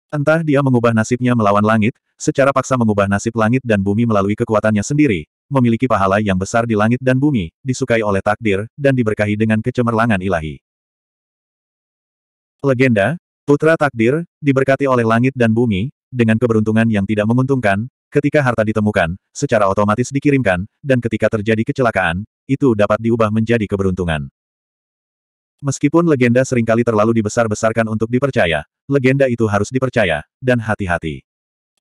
Entah dia mengubah nasibnya melawan langit, secara paksa mengubah nasib langit dan bumi melalui kekuatannya sendiri, memiliki pahala yang besar di langit dan bumi, disukai oleh takdir, dan diberkahi dengan kecemerlangan ilahi. Legenda, Putra Takdir, diberkati oleh langit dan bumi, dengan keberuntungan yang tidak menguntungkan, Ketika harta ditemukan, secara otomatis dikirimkan, dan ketika terjadi kecelakaan, itu dapat diubah menjadi keberuntungan. Meskipun legenda seringkali terlalu dibesar-besarkan untuk dipercaya, legenda itu harus dipercaya, dan hati-hati.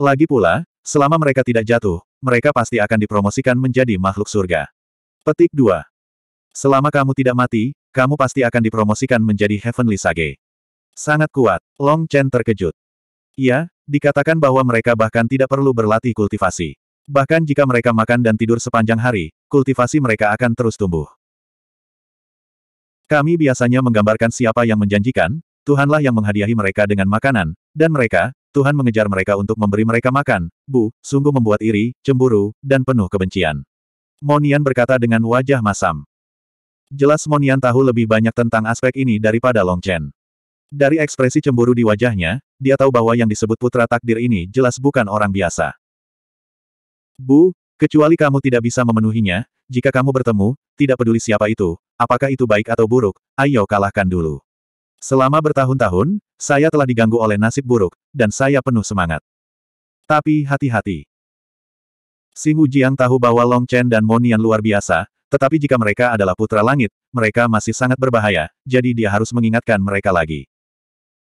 Lagi pula, selama mereka tidak jatuh, mereka pasti akan dipromosikan menjadi makhluk surga. Petik 2. Selama kamu tidak mati, kamu pasti akan dipromosikan menjadi Heavenly Sage. Sangat kuat, Long Chen terkejut. Iya, dikatakan bahwa mereka bahkan tidak perlu berlatih kultivasi. Bahkan jika mereka makan dan tidur sepanjang hari, kultivasi mereka akan terus tumbuh. Kami biasanya menggambarkan siapa yang menjanjikan, Tuhanlah yang menghadiahi mereka dengan makanan, dan mereka, Tuhan mengejar mereka untuk memberi mereka makan, Bu, sungguh membuat iri, cemburu, dan penuh kebencian. Monian berkata dengan wajah masam. Jelas Monian tahu lebih banyak tentang aspek ini daripada Long Chen. Dari ekspresi cemburu di wajahnya, dia tahu bahwa yang disebut putra takdir ini jelas bukan orang biasa. Bu, kecuali kamu tidak bisa memenuhinya, jika kamu bertemu, tidak peduli siapa itu, apakah itu baik atau buruk, ayo kalahkan dulu. Selama bertahun-tahun, saya telah diganggu oleh nasib buruk, dan saya penuh semangat. Tapi hati-hati. Sing Jiang tahu bahwa Long Chen dan Monian luar biasa, tetapi jika mereka adalah putra langit, mereka masih sangat berbahaya, jadi dia harus mengingatkan mereka lagi.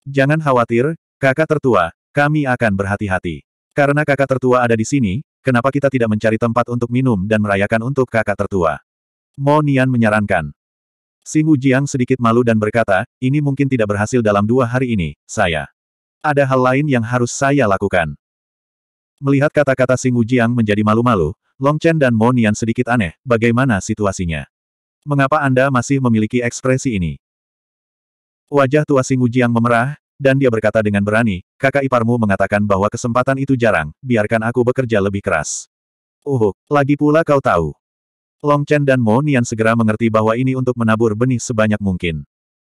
Jangan khawatir, kakak tertua, kami akan berhati-hati. Karena kakak tertua ada di sini, kenapa kita tidak mencari tempat untuk minum dan merayakan untuk kakak tertua? Mo Nian menyarankan. Sing Wujiang sedikit malu dan berkata, ini mungkin tidak berhasil dalam dua hari ini, saya. Ada hal lain yang harus saya lakukan. Melihat kata-kata Sing Wujiang menjadi malu-malu, Long Chen dan Mo Nian sedikit aneh, bagaimana situasinya? Mengapa Anda masih memiliki ekspresi ini? Wajah tua Singu Jiang memerah, dan dia berkata dengan berani, kakak iparmu mengatakan bahwa kesempatan itu jarang, biarkan aku bekerja lebih keras. Uhuk, oh, lagi pula kau tahu. Long Chen dan Mo Nian segera mengerti bahwa ini untuk menabur benih sebanyak mungkin.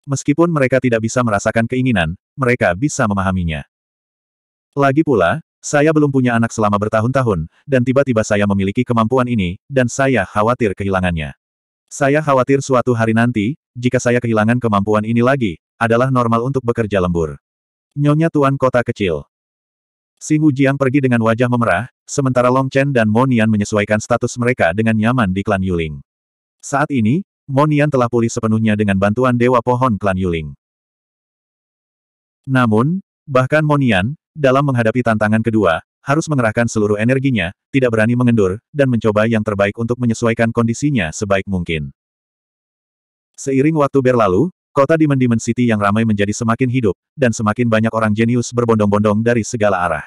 Meskipun mereka tidak bisa merasakan keinginan, mereka bisa memahaminya. Lagi pula, saya belum punya anak selama bertahun-tahun, dan tiba-tiba saya memiliki kemampuan ini, dan saya khawatir kehilangannya. Saya khawatir suatu hari nanti, jika saya kehilangan kemampuan ini lagi, adalah normal untuk bekerja lembur. Nyonya Tuan Kota Kecil. Sing Jiang pergi dengan wajah memerah, sementara Long Chen dan Monian menyesuaikan status mereka dengan nyaman di klan Yuling. Saat ini, Monian telah pulih sepenuhnya dengan bantuan Dewa Pohon klan Yuling. Namun, bahkan Monian, dalam menghadapi tantangan kedua, harus mengerahkan seluruh energinya, tidak berani mengendur, dan mencoba yang terbaik untuk menyesuaikan kondisinya sebaik mungkin. Seiring waktu berlalu, kota di Demon City yang ramai menjadi semakin hidup, dan semakin banyak orang jenius berbondong-bondong dari segala arah.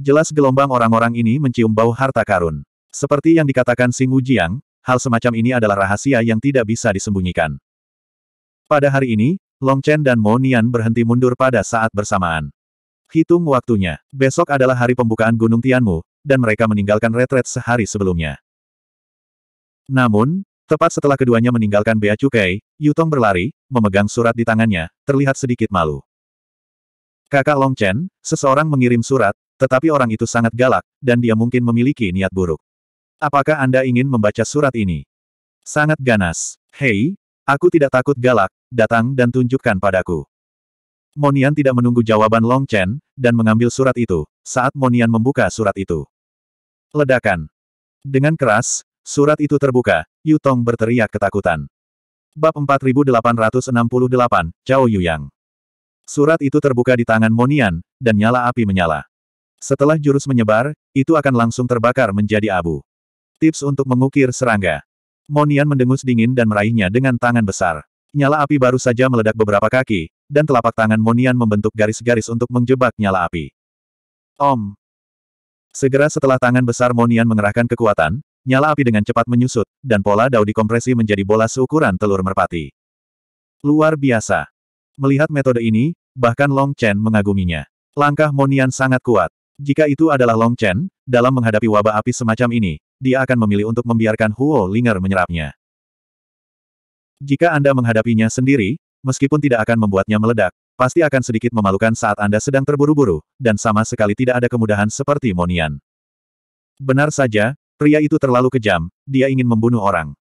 Jelas gelombang orang-orang ini mencium bau harta karun. Seperti yang dikatakan Sing Wujiang, hal semacam ini adalah rahasia yang tidak bisa disembunyikan. Pada hari ini, Long Chen dan Mo Nian berhenti mundur pada saat bersamaan. Hitung waktunya. Besok adalah hari pembukaan Gunung Tianmu, dan mereka meninggalkan retret sehari sebelumnya. Namun, tepat setelah keduanya meninggalkan Bea Cukai, Yutong berlari, memegang surat di tangannya, terlihat sedikit malu. Kakak Long Chen, seseorang mengirim surat, tetapi orang itu sangat galak, dan dia mungkin memiliki niat buruk. Apakah Anda ingin membaca surat ini? Sangat ganas. Hei, aku tidak takut galak, datang dan tunjukkan padaku. Monian tidak menunggu jawaban Long Chen, dan mengambil surat itu, saat Monian membuka surat itu. Ledakan. Dengan keras, surat itu terbuka, Yu Tong berteriak ketakutan. Bab 4868, Cao Yuyang. Surat itu terbuka di tangan Monian, dan nyala api menyala. Setelah jurus menyebar, itu akan langsung terbakar menjadi abu. Tips untuk mengukir serangga. Monian mendengus dingin dan meraihnya dengan tangan besar. Nyala api baru saja meledak beberapa kaki, dan telapak tangan Monian membentuk garis-garis untuk menjebak nyala api. Om. Segera setelah tangan besar Monian mengerahkan kekuatan, nyala api dengan cepat menyusut, dan pola dao dikompresi menjadi bola seukuran telur merpati. Luar biasa. Melihat metode ini, bahkan Long Chen mengaguminya. Langkah Monian sangat kuat. Jika itu adalah Long Chen, dalam menghadapi wabah api semacam ini, dia akan memilih untuk membiarkan Huo Linger menyerapnya. Jika Anda menghadapinya sendiri, meskipun tidak akan membuatnya meledak, pasti akan sedikit memalukan saat Anda sedang terburu-buru, dan sama sekali tidak ada kemudahan seperti Monian. Benar saja, pria itu terlalu kejam, dia ingin membunuh orang.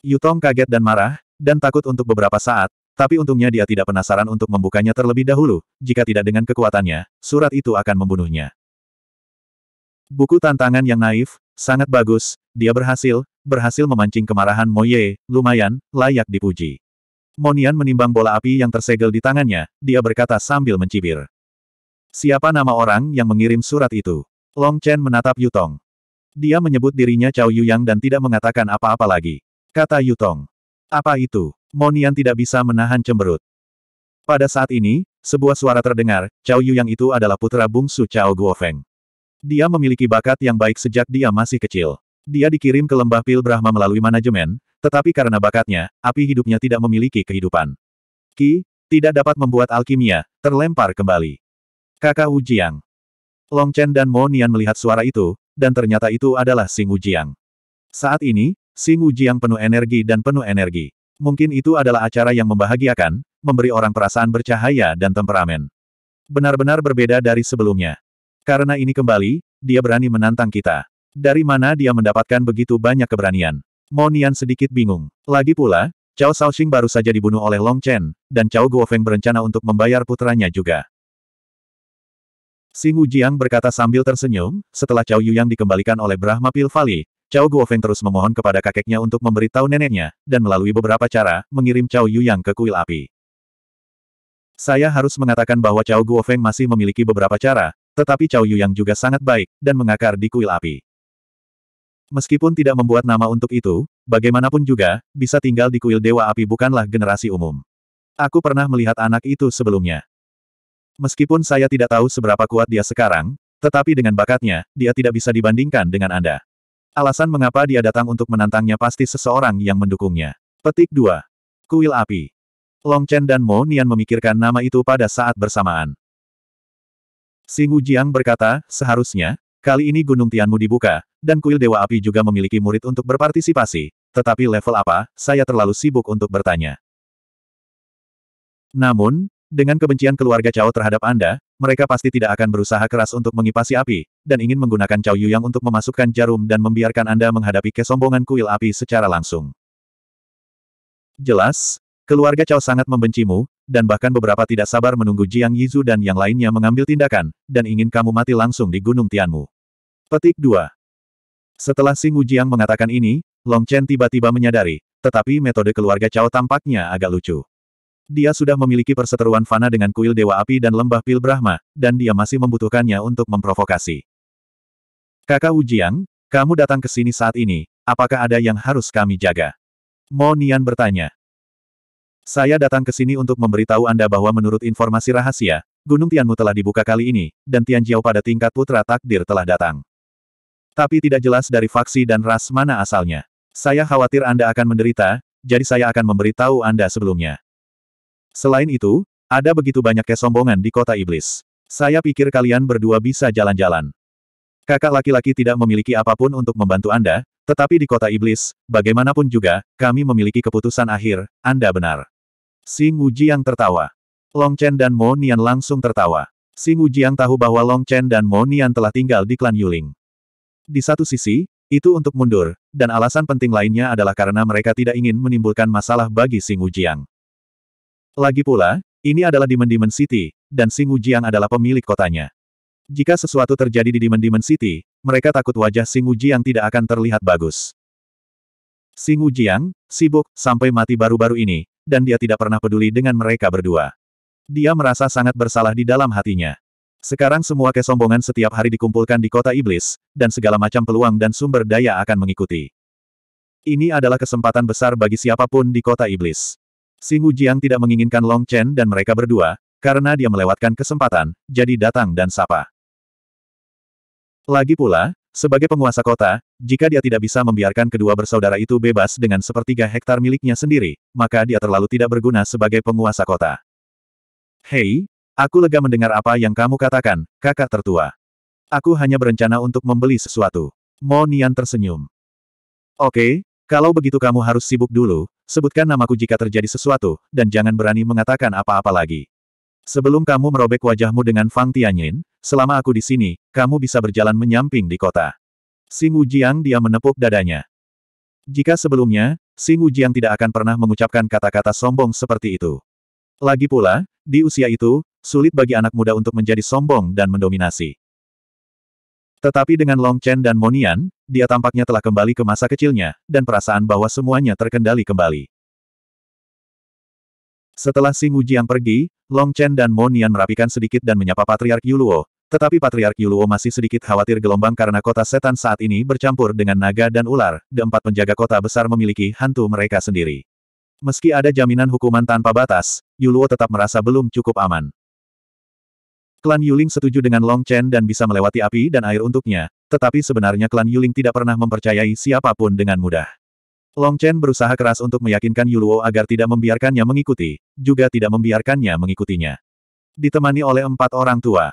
Yutong kaget dan marah, dan takut untuk beberapa saat, tapi untungnya dia tidak penasaran untuk membukanya terlebih dahulu, jika tidak dengan kekuatannya, surat itu akan membunuhnya. Buku tantangan yang naif, sangat bagus, dia berhasil, berhasil memancing kemarahan Moye, lumayan, layak dipuji. Monian menimbang bola api yang tersegel di tangannya, dia berkata sambil mencibir. Siapa nama orang yang mengirim surat itu? Long Chen menatap Yutong. Dia menyebut dirinya Cao Yuyang dan tidak mengatakan apa-apa lagi. Kata Yutong. Apa itu? Monian tidak bisa menahan cemberut. Pada saat ini, sebuah suara terdengar, Cao Yuyang itu adalah putra bungsu Cao Guofeng. Dia memiliki bakat yang baik sejak dia masih kecil. Dia dikirim ke lembah Pil Brahma melalui manajemen, tetapi karena bakatnya, api hidupnya tidak memiliki kehidupan. Ki, tidak dapat membuat alkimia, terlempar kembali. Kakak Ujiang. Long Chen dan Mo Nian melihat suara itu, dan ternyata itu adalah Sing Ujiang. Saat ini, Sing Ujiang penuh energi dan penuh energi. Mungkin itu adalah acara yang membahagiakan, memberi orang perasaan bercahaya dan temperamen. Benar-benar berbeda dari sebelumnya. Karena ini kembali, dia berani menantang kita. Dari mana dia mendapatkan begitu banyak keberanian? Monian sedikit bingung. Lagi pula, Cao Shaoxing baru saja dibunuh oleh Long Chen, dan Cao Guofeng berencana untuk membayar putranya juga. Xing Wujiang berkata sambil tersenyum, setelah Cao yang dikembalikan oleh Brahma Pil Cao Guofeng terus memohon kepada kakeknya untuk memberitahu neneknya, dan melalui beberapa cara, mengirim Cao yang ke kuil api. Saya harus mengatakan bahwa Cao Guofeng masih memiliki beberapa cara, tetapi Cao yang juga sangat baik, dan mengakar di kuil api. Meskipun tidak membuat nama untuk itu, bagaimanapun juga, bisa tinggal di kuil Dewa Api bukanlah generasi umum. Aku pernah melihat anak itu sebelumnya. Meskipun saya tidak tahu seberapa kuat dia sekarang, tetapi dengan bakatnya, dia tidak bisa dibandingkan dengan Anda. Alasan mengapa dia datang untuk menantangnya pasti seseorang yang mendukungnya. Petik 2. Kuil Api. Long Chen dan Mo Nian memikirkan nama itu pada saat bersamaan. Singu Jiang berkata, seharusnya, Kali ini Gunung Tianmu dibuka, dan kuil Dewa Api juga memiliki murid untuk berpartisipasi, tetapi level apa, saya terlalu sibuk untuk bertanya. Namun, dengan kebencian keluarga Cao terhadap Anda, mereka pasti tidak akan berusaha keras untuk mengipasi api, dan ingin menggunakan Cao Yuyang untuk memasukkan jarum dan membiarkan Anda menghadapi kesombongan kuil api secara langsung. Jelas, keluarga Cao sangat membencimu, dan bahkan beberapa tidak sabar menunggu Jiang Yizu dan yang lainnya mengambil tindakan, dan ingin kamu mati langsung di Gunung Tianmu. Petik 2. Setelah Si Wujiang mengatakan ini, Long Chen tiba-tiba menyadari, tetapi metode keluarga Cao tampaknya agak lucu. Dia sudah memiliki perseteruan fana dengan kuil Dewa Api dan lembah Pil Brahma, dan dia masih membutuhkannya untuk memprovokasi. Kakak Wujiang, kamu datang ke sini saat ini, apakah ada yang harus kami jaga? Mo Nian bertanya. Saya datang ke sini untuk memberitahu Anda bahwa menurut informasi rahasia, Gunung Tianmu telah dibuka kali ini, dan Tianjiao pada tingkat putra takdir telah datang. Tapi tidak jelas dari faksi dan ras mana asalnya. Saya khawatir Anda akan menderita, jadi saya akan memberitahu Anda sebelumnya. Selain itu, ada begitu banyak kesombongan di kota iblis. Saya pikir kalian berdua bisa jalan-jalan. Kakak laki-laki tidak memiliki apapun untuk membantu Anda, tetapi di kota iblis, bagaimanapun juga, kami memiliki keputusan akhir, Anda benar. Si Jiang tertawa. Long Chen dan Mo Nian langsung tertawa. Si Jiang tahu bahwa Long Chen dan Mo Nian telah tinggal di klan Yuling. Di satu sisi, itu untuk mundur, dan alasan penting lainnya adalah karena mereka tidak ingin menimbulkan masalah bagi Sing Jiang. Lagi pula, ini adalah Demon Demon City, dan Sing Jiang adalah pemilik kotanya. Jika sesuatu terjadi di Demon Demon City, mereka takut wajah Sing Jiang tidak akan terlihat bagus. Sing Jiang sibuk, sampai mati baru-baru ini, dan dia tidak pernah peduli dengan mereka berdua. Dia merasa sangat bersalah di dalam hatinya. Sekarang semua kesombongan setiap hari dikumpulkan di kota iblis, dan segala macam peluang dan sumber daya akan mengikuti. Ini adalah kesempatan besar bagi siapapun di kota iblis. Singu Jiang tidak menginginkan Long Chen dan mereka berdua, karena dia melewatkan kesempatan, jadi datang dan sapa. Lagi pula, sebagai penguasa kota, jika dia tidak bisa membiarkan kedua bersaudara itu bebas dengan sepertiga hektar miliknya sendiri, maka dia terlalu tidak berguna sebagai penguasa kota. Hei, aku lega mendengar apa yang kamu katakan, kakak tertua. Aku hanya berencana untuk membeli sesuatu. Monian tersenyum. Oke, kalau begitu kamu harus sibuk dulu, sebutkan namaku jika terjadi sesuatu, dan jangan berani mengatakan apa-apa lagi. Sebelum kamu merobek wajahmu dengan Fang Tianyin, selama aku di sini, kamu bisa berjalan menyamping di kota. Sing Wujiang dia menepuk dadanya. Jika sebelumnya, Sing Wujiang tidak akan pernah mengucapkan kata-kata sombong seperti itu. Lagi pula, di usia itu, sulit bagi anak muda untuk menjadi sombong dan mendominasi. Tetapi dengan Long Chen dan Monian, dia tampaknya telah kembali ke masa kecilnya, dan perasaan bahwa semuanya terkendali kembali. Setelah Xing Wujiang pergi, Long Chen dan Mo Nian merapikan sedikit dan menyapa Patriark Yuluo. Tetapi Patriark Yuluo masih sedikit khawatir gelombang karena kota setan saat ini bercampur dengan naga dan ular. Empat penjaga kota besar memiliki hantu mereka sendiri. Meski ada jaminan hukuman tanpa batas, Yuluo tetap merasa belum cukup aman. Klan Yuling setuju dengan Long Chen dan bisa melewati api dan air untuknya, tetapi sebenarnya klan Yuling tidak pernah mempercayai siapapun dengan mudah. Long Chen berusaha keras untuk meyakinkan Yuluo agar tidak membiarkannya mengikuti, juga tidak membiarkannya mengikutinya. Ditemani oleh empat orang tua.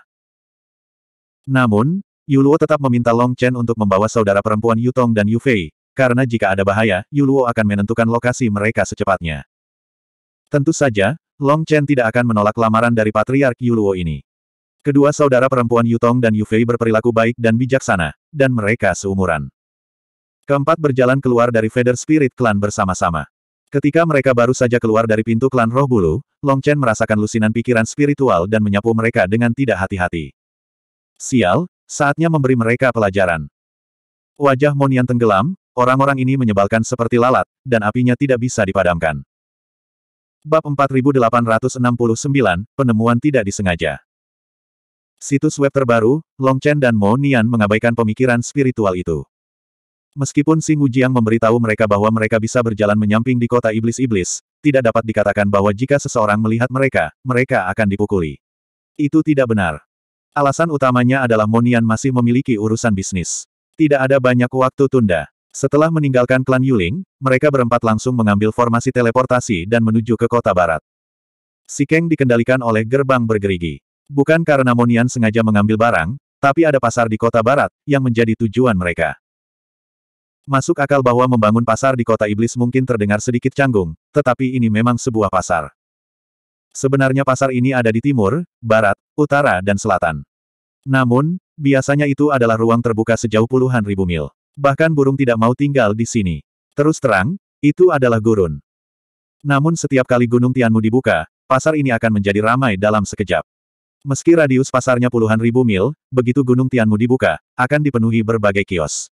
Namun, Yuluo tetap meminta Long Chen untuk membawa saudara perempuan Yutong dan Yufei, karena jika ada bahaya, Yuluo akan menentukan lokasi mereka secepatnya. Tentu saja, Long Chen tidak akan menolak lamaran dari Patriark Yuluo ini. Kedua saudara perempuan Yutong dan Yufei berperilaku baik dan bijaksana, dan mereka seumuran. Keempat berjalan keluar dari Feather Spirit Clan bersama-sama. Ketika mereka baru saja keluar dari pintu klan roh bulu, Long Chen merasakan lusinan pikiran spiritual dan menyapu mereka dengan tidak hati-hati. Sial, saatnya memberi mereka pelajaran. Wajah Monian tenggelam, orang-orang ini menyebalkan seperti lalat, dan apinya tidak bisa dipadamkan. Bab 4869, Penemuan Tidak Disengaja Situs web terbaru, Long Chen dan Mo Nian mengabaikan pemikiran spiritual itu. Meskipun Sing Wujiang memberitahu mereka bahwa mereka bisa berjalan menyamping di kota iblis-iblis, tidak dapat dikatakan bahwa jika seseorang melihat mereka, mereka akan dipukuli. Itu tidak benar. Alasan utamanya adalah Monian masih memiliki urusan bisnis. Tidak ada banyak waktu tunda. Setelah meninggalkan klan Yuling, mereka berempat langsung mengambil formasi teleportasi dan menuju ke kota barat. Si Keng dikendalikan oleh gerbang bergerigi. Bukan karena Monian sengaja mengambil barang, tapi ada pasar di kota barat, yang menjadi tujuan mereka. Masuk akal bahwa membangun pasar di kota iblis mungkin terdengar sedikit canggung, tetapi ini memang sebuah pasar. Sebenarnya pasar ini ada di timur, barat, utara dan selatan. Namun, biasanya itu adalah ruang terbuka sejauh puluhan ribu mil. Bahkan burung tidak mau tinggal di sini. Terus terang, itu adalah gurun. Namun setiap kali Gunung Tianmu dibuka, pasar ini akan menjadi ramai dalam sekejap. Meski radius pasarnya puluhan ribu mil, begitu Gunung Tianmu dibuka, akan dipenuhi berbagai kios.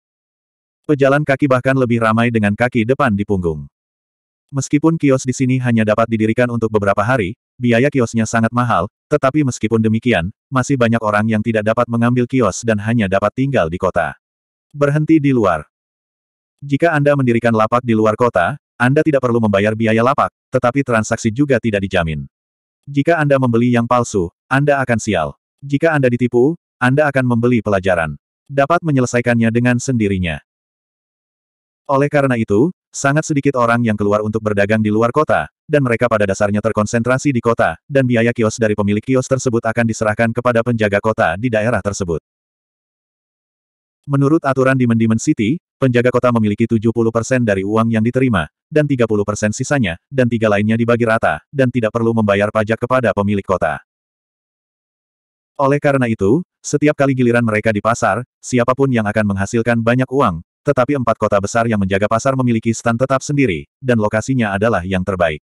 Pejalan kaki bahkan lebih ramai dengan kaki depan di punggung. Meskipun kios di sini hanya dapat didirikan untuk beberapa hari, biaya kiosnya sangat mahal, tetapi meskipun demikian, masih banyak orang yang tidak dapat mengambil kios dan hanya dapat tinggal di kota. Berhenti di luar. Jika Anda mendirikan lapak di luar kota, Anda tidak perlu membayar biaya lapak, tetapi transaksi juga tidak dijamin. Jika Anda membeli yang palsu, Anda akan sial. Jika Anda ditipu, Anda akan membeli pelajaran. Dapat menyelesaikannya dengan sendirinya. Oleh karena itu, sangat sedikit orang yang keluar untuk berdagang di luar kota, dan mereka pada dasarnya terkonsentrasi di kota, dan biaya kios dari pemilik kios tersebut akan diserahkan kepada penjaga kota di daerah tersebut. Menurut aturan di Mendimen City, penjaga kota memiliki 70% dari uang yang diterima, dan 30% sisanya, dan tiga lainnya dibagi rata, dan tidak perlu membayar pajak kepada pemilik kota. Oleh karena itu, setiap kali giliran mereka di pasar, siapapun yang akan menghasilkan banyak uang, tetapi empat kota besar yang menjaga pasar memiliki stan tetap sendiri, dan lokasinya adalah yang terbaik.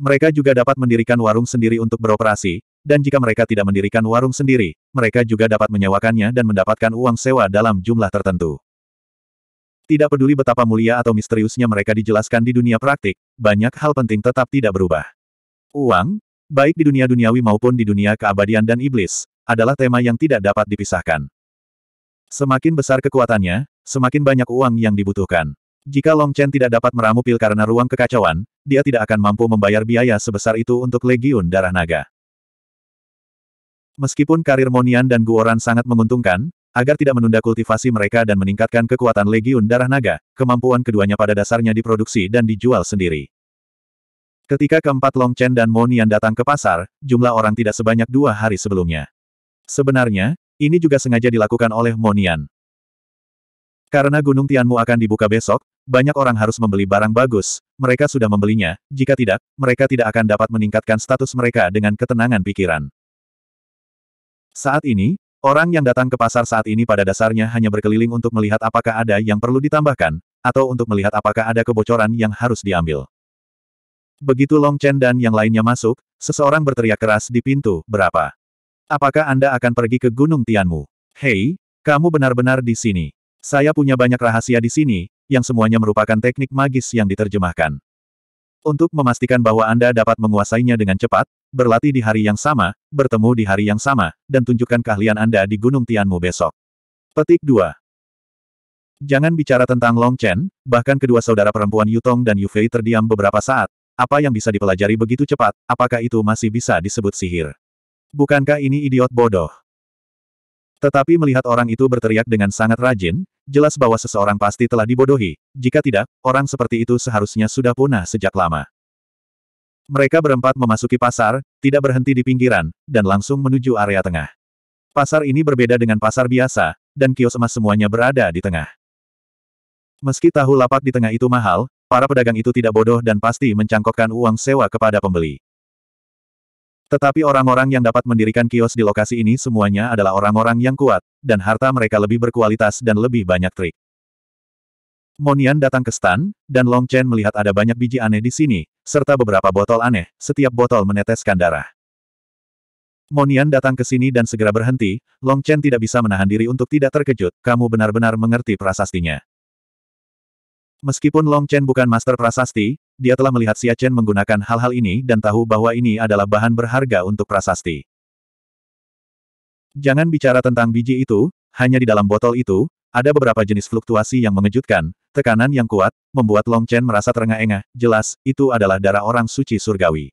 Mereka juga dapat mendirikan warung sendiri untuk beroperasi, dan jika mereka tidak mendirikan warung sendiri, mereka juga dapat menyewakannya dan mendapatkan uang sewa dalam jumlah tertentu. Tidak peduli betapa mulia atau misteriusnya mereka dijelaskan di dunia praktik, banyak hal penting tetap tidak berubah. Uang, baik di dunia duniawi maupun di dunia keabadian dan iblis, adalah tema yang tidak dapat dipisahkan. Semakin besar kekuatannya, semakin banyak uang yang dibutuhkan. Jika Long Chen tidak dapat meramu pil karena ruang kekacauan, dia tidak akan mampu membayar biaya sebesar itu untuk Legiun Darah Naga. Meskipun karir Monian dan Guoran sangat menguntungkan, agar tidak menunda kultivasi mereka dan meningkatkan kekuatan Legiun Darah Naga, kemampuan keduanya pada dasarnya diproduksi dan dijual sendiri. Ketika keempat Long Chen dan Monian datang ke pasar, jumlah orang tidak sebanyak dua hari sebelumnya. Sebenarnya, ini juga sengaja dilakukan oleh Monian. Karena Gunung Tianmu akan dibuka besok, banyak orang harus membeli barang bagus, mereka sudah membelinya, jika tidak, mereka tidak akan dapat meningkatkan status mereka dengan ketenangan pikiran. Saat ini, orang yang datang ke pasar saat ini pada dasarnya hanya berkeliling untuk melihat apakah ada yang perlu ditambahkan, atau untuk melihat apakah ada kebocoran yang harus diambil. Begitu Long Chen dan yang lainnya masuk, seseorang berteriak keras di pintu, berapa? Apakah Anda akan pergi ke Gunung Tianmu? Hei, kamu benar-benar di sini. Saya punya banyak rahasia di sini, yang semuanya merupakan teknik magis yang diterjemahkan. Untuk memastikan bahwa Anda dapat menguasainya dengan cepat, berlatih di hari yang sama, bertemu di hari yang sama, dan tunjukkan keahlian Anda di Gunung Tianmu besok. Petik 2. Jangan bicara tentang Long Chen, bahkan kedua saudara perempuan Yutong dan Yufei terdiam beberapa saat. Apa yang bisa dipelajari begitu cepat, apakah itu masih bisa disebut sihir? Bukankah ini idiot bodoh? Tetapi melihat orang itu berteriak dengan sangat rajin, jelas bahwa seseorang pasti telah dibodohi. Jika tidak, orang seperti itu seharusnya sudah punah sejak lama. Mereka berempat memasuki pasar, tidak berhenti di pinggiran, dan langsung menuju area tengah. Pasar ini berbeda dengan pasar biasa, dan kios emas semuanya berada di tengah. Meski tahu lapak di tengah itu mahal, para pedagang itu tidak bodoh dan pasti mencangkokkan uang sewa kepada pembeli. Tetapi orang-orang yang dapat mendirikan kios di lokasi ini semuanya adalah orang-orang yang kuat, dan harta mereka lebih berkualitas dan lebih banyak trik. Monian datang ke stan, dan Long Chen melihat ada banyak biji aneh di sini, serta beberapa botol aneh, setiap botol meneteskan darah. Monian datang ke sini dan segera berhenti, Long Chen tidak bisa menahan diri untuk tidak terkejut, kamu benar-benar mengerti prasastinya. Meskipun Long Chen bukan master prasasti, dia telah melihat Xia Chen menggunakan hal-hal ini dan tahu bahwa ini adalah bahan berharga untuk prasasti. Jangan bicara tentang biji itu, hanya di dalam botol itu, ada beberapa jenis fluktuasi yang mengejutkan, tekanan yang kuat, membuat Long Chen merasa terengah-engah, jelas, itu adalah darah orang suci surgawi.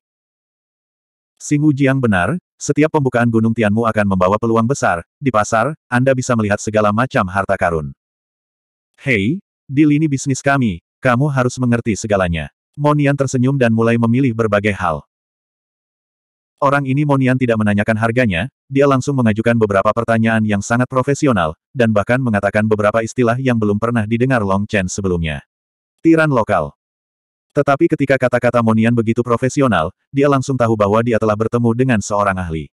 Singu Jiang benar, setiap pembukaan Gunung Tianmu akan membawa peluang besar, di pasar, Anda bisa melihat segala macam harta karun. Hei, di lini bisnis kami, kamu harus mengerti segalanya. Monian tersenyum dan mulai memilih berbagai hal. Orang ini Monian tidak menanyakan harganya, dia langsung mengajukan beberapa pertanyaan yang sangat profesional, dan bahkan mengatakan beberapa istilah yang belum pernah didengar Long Chen sebelumnya. Tiran lokal. Tetapi ketika kata-kata Monian begitu profesional, dia langsung tahu bahwa dia telah bertemu dengan seorang ahli.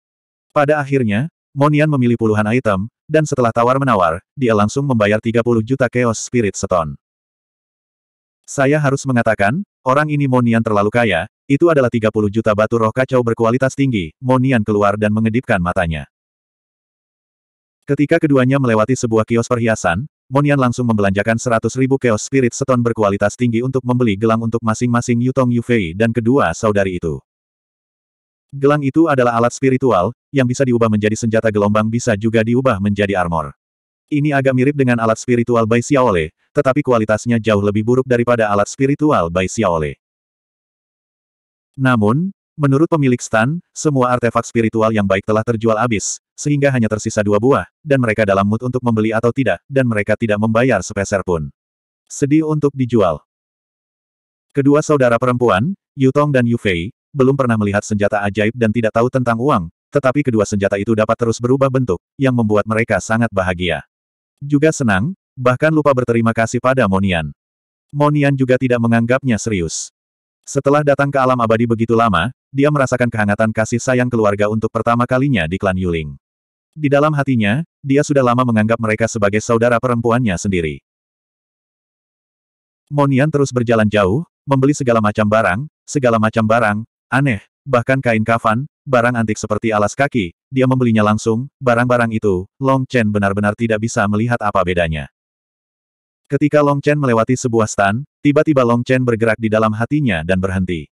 Pada akhirnya, Monian memilih puluhan item, dan setelah tawar-menawar, dia langsung membayar 30 juta Chaos Spirit Seton. Saya harus mengatakan, orang ini Monian terlalu kaya, itu adalah 30 juta batu roh kacau berkualitas tinggi, Monian keluar dan mengedipkan matanya. Ketika keduanya melewati sebuah kios perhiasan, Monian langsung membelanjakan 100 ribu Chaos Spirit Stone berkualitas tinggi untuk membeli gelang untuk masing-masing Yutong Yufei dan kedua saudari itu. Gelang itu adalah alat spiritual, yang bisa diubah menjadi senjata gelombang bisa juga diubah menjadi armor. Ini agak mirip dengan alat spiritual Bai Xiaole, tetapi kualitasnya jauh lebih buruk daripada alat spiritual Bai Xiaole. Namun, menurut pemilik stan, semua artefak spiritual yang baik telah terjual habis, sehingga hanya tersisa dua buah, dan mereka dalam mood untuk membeli atau tidak, dan mereka tidak membayar sepeser pun. Sedih untuk dijual. Kedua saudara perempuan, Yutong dan Yufei, belum pernah melihat senjata ajaib dan tidak tahu tentang uang, tetapi kedua senjata itu dapat terus berubah bentuk, yang membuat mereka sangat bahagia. Juga senang, bahkan lupa berterima kasih pada Monian. Monian juga tidak menganggapnya serius. Setelah datang ke alam abadi begitu lama, dia merasakan kehangatan kasih sayang keluarga untuk pertama kalinya di klan Yuling. Di dalam hatinya, dia sudah lama menganggap mereka sebagai saudara perempuannya sendiri. Monian terus berjalan jauh, membeli segala macam barang, segala macam barang, aneh, bahkan kain kafan, barang antik seperti alas kaki, dia membelinya langsung, barang-barang itu, Long Chen benar-benar tidak bisa melihat apa bedanya. Ketika Long Chen melewati sebuah stan, tiba-tiba Long Chen bergerak di dalam hatinya dan berhenti.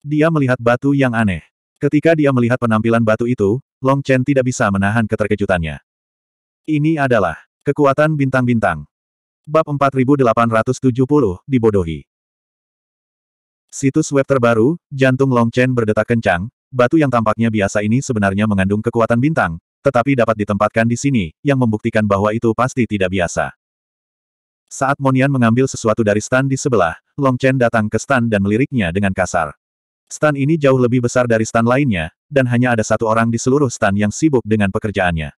Dia melihat batu yang aneh. Ketika dia melihat penampilan batu itu, Long Chen tidak bisa menahan keterkejutannya. Ini adalah kekuatan bintang-bintang. Bab 4870, dibodohi. Situs web terbaru, jantung Long Chen berdetak kencang, Batu yang tampaknya biasa ini sebenarnya mengandung kekuatan bintang, tetapi dapat ditempatkan di sini, yang membuktikan bahwa itu pasti tidak biasa. Saat Monian mengambil sesuatu dari stan di sebelah, Long Chen datang ke stan dan meliriknya dengan kasar. Stan ini jauh lebih besar dari stan lainnya, dan hanya ada satu orang di seluruh stan yang sibuk dengan pekerjaannya.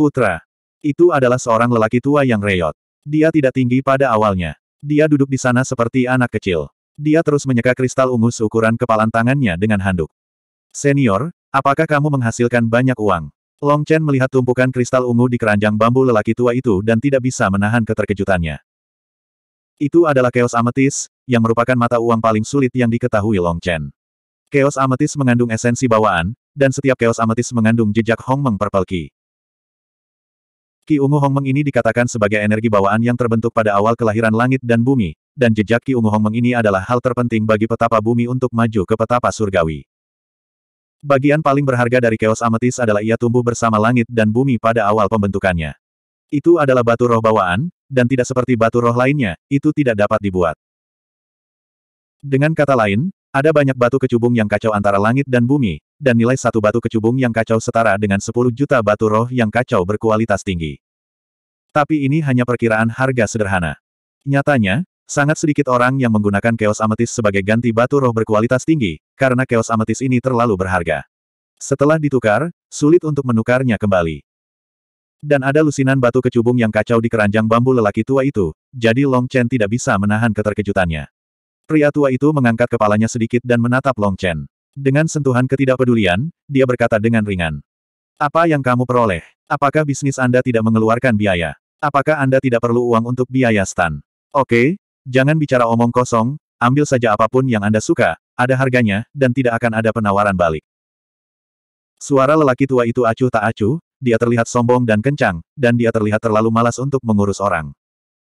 Putra. Itu adalah seorang lelaki tua yang reyot. Dia tidak tinggi pada awalnya. Dia duduk di sana seperti anak kecil. Dia terus menyeka kristal ungu seukuran kepalan tangannya dengan handuk. Senior, apakah kamu menghasilkan banyak uang? Long Chen melihat tumpukan kristal ungu di keranjang bambu lelaki tua itu dan tidak bisa menahan keterkejutannya. Itu adalah Chaos Ametis, yang merupakan mata uang paling sulit yang diketahui Long Chen. Chaos Ametis mengandung esensi bawaan, dan setiap Chaos Ametis mengandung jejak Meng Purple Qi. Ki ungu Hong Meng ini dikatakan sebagai energi bawaan yang terbentuk pada awal kelahiran langit dan bumi, dan jejak Ki ungu Hong Meng ini adalah hal terpenting bagi petapa bumi untuk maju ke petapa surgawi. Bagian paling berharga dari keos ametis adalah ia tumbuh bersama langit dan bumi pada awal pembentukannya. Itu adalah batu roh bawaan, dan tidak seperti batu roh lainnya, itu tidak dapat dibuat. Dengan kata lain, ada banyak batu kecubung yang kacau antara langit dan bumi, dan nilai satu batu kecubung yang kacau setara dengan 10 juta batu roh yang kacau berkualitas tinggi. Tapi ini hanya perkiraan harga sederhana. Nyatanya, Sangat sedikit orang yang menggunakan Chaos Amethyst sebagai ganti batu roh berkualitas tinggi, karena Chaos Amethyst ini terlalu berharga. Setelah ditukar, sulit untuk menukarnya kembali. Dan ada lusinan batu kecubung yang kacau di keranjang bambu lelaki tua itu, jadi Long Chen tidak bisa menahan keterkejutannya. Pria tua itu mengangkat kepalanya sedikit dan menatap Long Chen. Dengan sentuhan ketidakpedulian, dia berkata dengan ringan. Apa yang kamu peroleh? Apakah bisnis Anda tidak mengeluarkan biaya? Apakah Anda tidak perlu uang untuk biaya stan? Oke, Jangan bicara omong kosong, ambil saja apapun yang Anda suka, ada harganya, dan tidak akan ada penawaran balik. Suara lelaki tua itu acuh tak acuh, dia terlihat sombong dan kencang, dan dia terlihat terlalu malas untuk mengurus orang.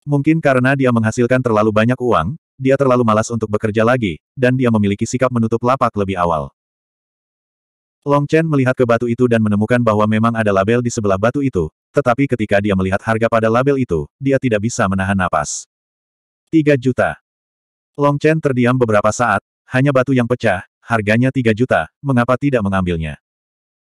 Mungkin karena dia menghasilkan terlalu banyak uang, dia terlalu malas untuk bekerja lagi, dan dia memiliki sikap menutup lapak lebih awal. Long Chen melihat ke batu itu dan menemukan bahwa memang ada label di sebelah batu itu, tetapi ketika dia melihat harga pada label itu, dia tidak bisa menahan napas. 3 juta. Long Chen terdiam beberapa saat, hanya batu yang pecah, harganya 3 juta, mengapa tidak mengambilnya?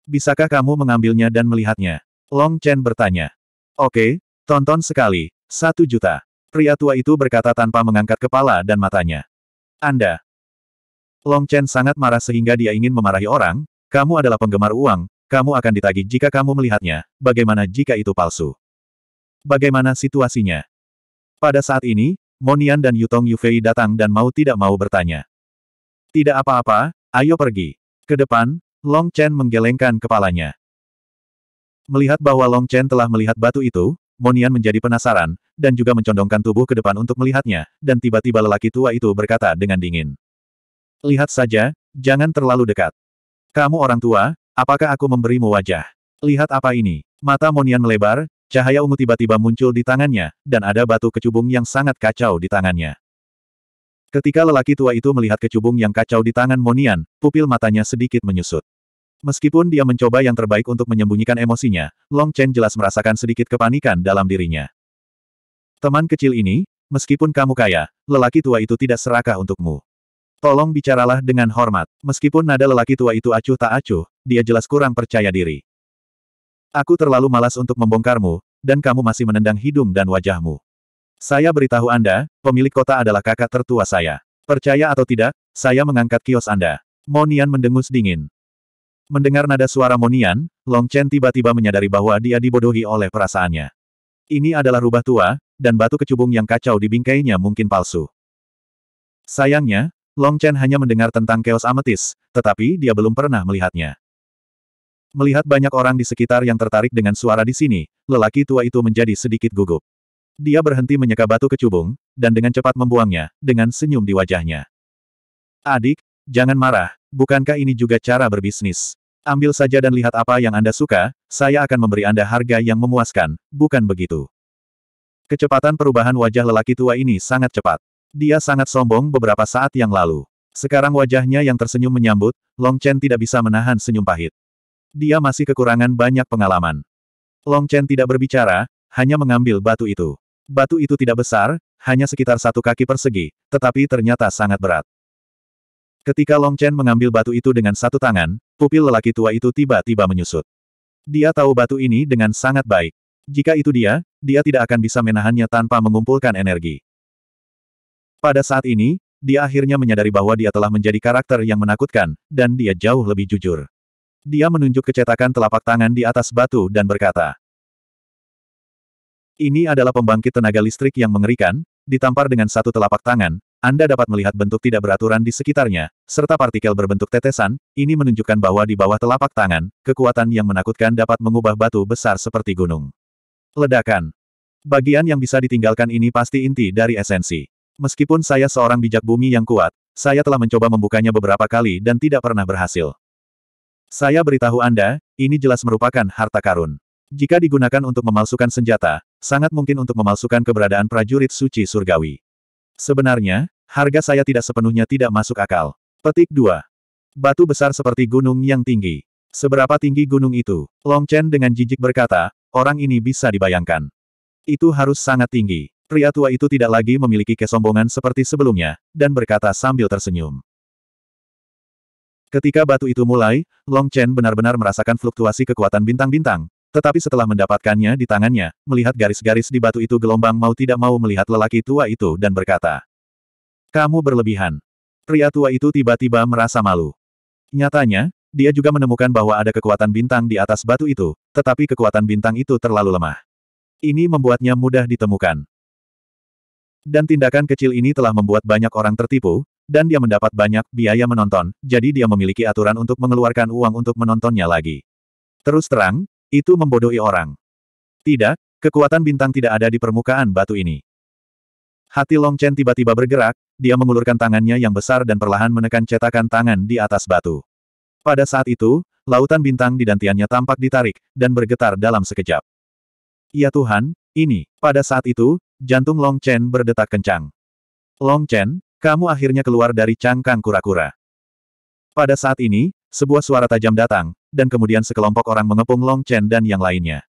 Bisakah kamu mengambilnya dan melihatnya? Long Chen bertanya. Oke, tonton sekali, 1 juta. Pria tua itu berkata tanpa mengangkat kepala dan matanya. Anda. Long Chen sangat marah sehingga dia ingin memarahi orang, kamu adalah penggemar uang, kamu akan ditagih jika kamu melihatnya, bagaimana jika itu palsu? Bagaimana situasinya? Pada saat ini, Monian dan Yutong Yufei datang dan mau tidak mau bertanya. Tidak apa-apa, ayo pergi. Ke depan, Long Chen menggelengkan kepalanya. Melihat bahwa Long Chen telah melihat batu itu, Monian menjadi penasaran, dan juga mencondongkan tubuh ke depan untuk melihatnya, dan tiba-tiba lelaki tua itu berkata dengan dingin. Lihat saja, jangan terlalu dekat. Kamu orang tua, apakah aku memberimu wajah? Lihat apa ini? Mata Monian melebar, Cahaya ungu tiba-tiba muncul di tangannya, dan ada batu kecubung yang sangat kacau di tangannya. Ketika lelaki tua itu melihat kecubung yang kacau di tangan Monian, pupil matanya sedikit menyusut. Meskipun dia mencoba yang terbaik untuk menyembunyikan emosinya, Long Chen jelas merasakan sedikit kepanikan dalam dirinya. Teman kecil ini, meskipun kamu kaya, lelaki tua itu tidak serakah untukmu. Tolong bicaralah dengan hormat. Meskipun nada lelaki tua itu acuh tak acuh, dia jelas kurang percaya diri. Aku terlalu malas untuk membongkarmu, dan kamu masih menendang hidung dan wajahmu. Saya beritahu Anda, pemilik kota adalah kakak tertua saya. Percaya atau tidak, saya mengangkat kios Anda. Monian mendengus dingin. Mendengar nada suara Monian, Long Chen tiba-tiba menyadari bahwa dia dibodohi oleh perasaannya. Ini adalah rubah tua, dan batu kecubung yang kacau di bingkainya mungkin palsu. Sayangnya, Long Chen hanya mendengar tentang keos ametis, tetapi dia belum pernah melihatnya. Melihat banyak orang di sekitar yang tertarik dengan suara di sini, lelaki tua itu menjadi sedikit gugup. Dia berhenti menyeka batu kecubung, dan dengan cepat membuangnya, dengan senyum di wajahnya. Adik, jangan marah, bukankah ini juga cara berbisnis? Ambil saja dan lihat apa yang Anda suka, saya akan memberi Anda harga yang memuaskan, bukan begitu? Kecepatan perubahan wajah lelaki tua ini sangat cepat. Dia sangat sombong beberapa saat yang lalu. Sekarang wajahnya yang tersenyum menyambut, Long Chen tidak bisa menahan senyum pahit. Dia masih kekurangan banyak pengalaman. Long Chen tidak berbicara, hanya mengambil batu itu. Batu itu tidak besar, hanya sekitar satu kaki persegi, tetapi ternyata sangat berat. Ketika Long Chen mengambil batu itu dengan satu tangan, pupil lelaki tua itu tiba-tiba menyusut. Dia tahu batu ini dengan sangat baik. Jika itu dia, dia tidak akan bisa menahannya tanpa mengumpulkan energi. Pada saat ini, dia akhirnya menyadari bahwa dia telah menjadi karakter yang menakutkan, dan dia jauh lebih jujur. Dia menunjuk ke cetakan telapak tangan di atas batu dan berkata, Ini adalah pembangkit tenaga listrik yang mengerikan, ditampar dengan satu telapak tangan, Anda dapat melihat bentuk tidak beraturan di sekitarnya, serta partikel berbentuk tetesan, ini menunjukkan bahwa di bawah telapak tangan, kekuatan yang menakutkan dapat mengubah batu besar seperti gunung. Ledakan. Bagian yang bisa ditinggalkan ini pasti inti dari esensi. Meskipun saya seorang bijak bumi yang kuat, saya telah mencoba membukanya beberapa kali dan tidak pernah berhasil. Saya beritahu Anda, ini jelas merupakan harta karun. Jika digunakan untuk memalsukan senjata, sangat mungkin untuk memalsukan keberadaan prajurit suci surgawi. Sebenarnya, harga saya tidak sepenuhnya tidak masuk akal. Petik 2. Batu besar seperti gunung yang tinggi. Seberapa tinggi gunung itu? Long Chen dengan jijik berkata, orang ini bisa dibayangkan. Itu harus sangat tinggi. Pria tua itu tidak lagi memiliki kesombongan seperti sebelumnya, dan berkata sambil tersenyum. Ketika batu itu mulai, Long Chen benar-benar merasakan fluktuasi kekuatan bintang-bintang, tetapi setelah mendapatkannya di tangannya, melihat garis-garis di batu itu gelombang mau tidak mau melihat lelaki tua itu dan berkata, Kamu berlebihan. Pria tua itu tiba-tiba merasa malu. Nyatanya, dia juga menemukan bahwa ada kekuatan bintang di atas batu itu, tetapi kekuatan bintang itu terlalu lemah. Ini membuatnya mudah ditemukan. Dan tindakan kecil ini telah membuat banyak orang tertipu, dan dia mendapat banyak biaya menonton, jadi dia memiliki aturan untuk mengeluarkan uang untuk menontonnya lagi. Terus terang, itu membodohi orang. Tidak, kekuatan bintang tidak ada di permukaan batu ini. Hati Long Chen tiba-tiba bergerak, dia mengulurkan tangannya yang besar dan perlahan menekan cetakan tangan di atas batu. Pada saat itu, lautan bintang di dantiannya tampak ditarik, dan bergetar dalam sekejap. Ya Tuhan, ini, pada saat itu, jantung Long Chen berdetak kencang. Long Chen, kamu akhirnya keluar dari cangkang kura-kura. Pada saat ini, sebuah suara tajam datang, dan kemudian sekelompok orang mengepung Long Chen dan yang lainnya.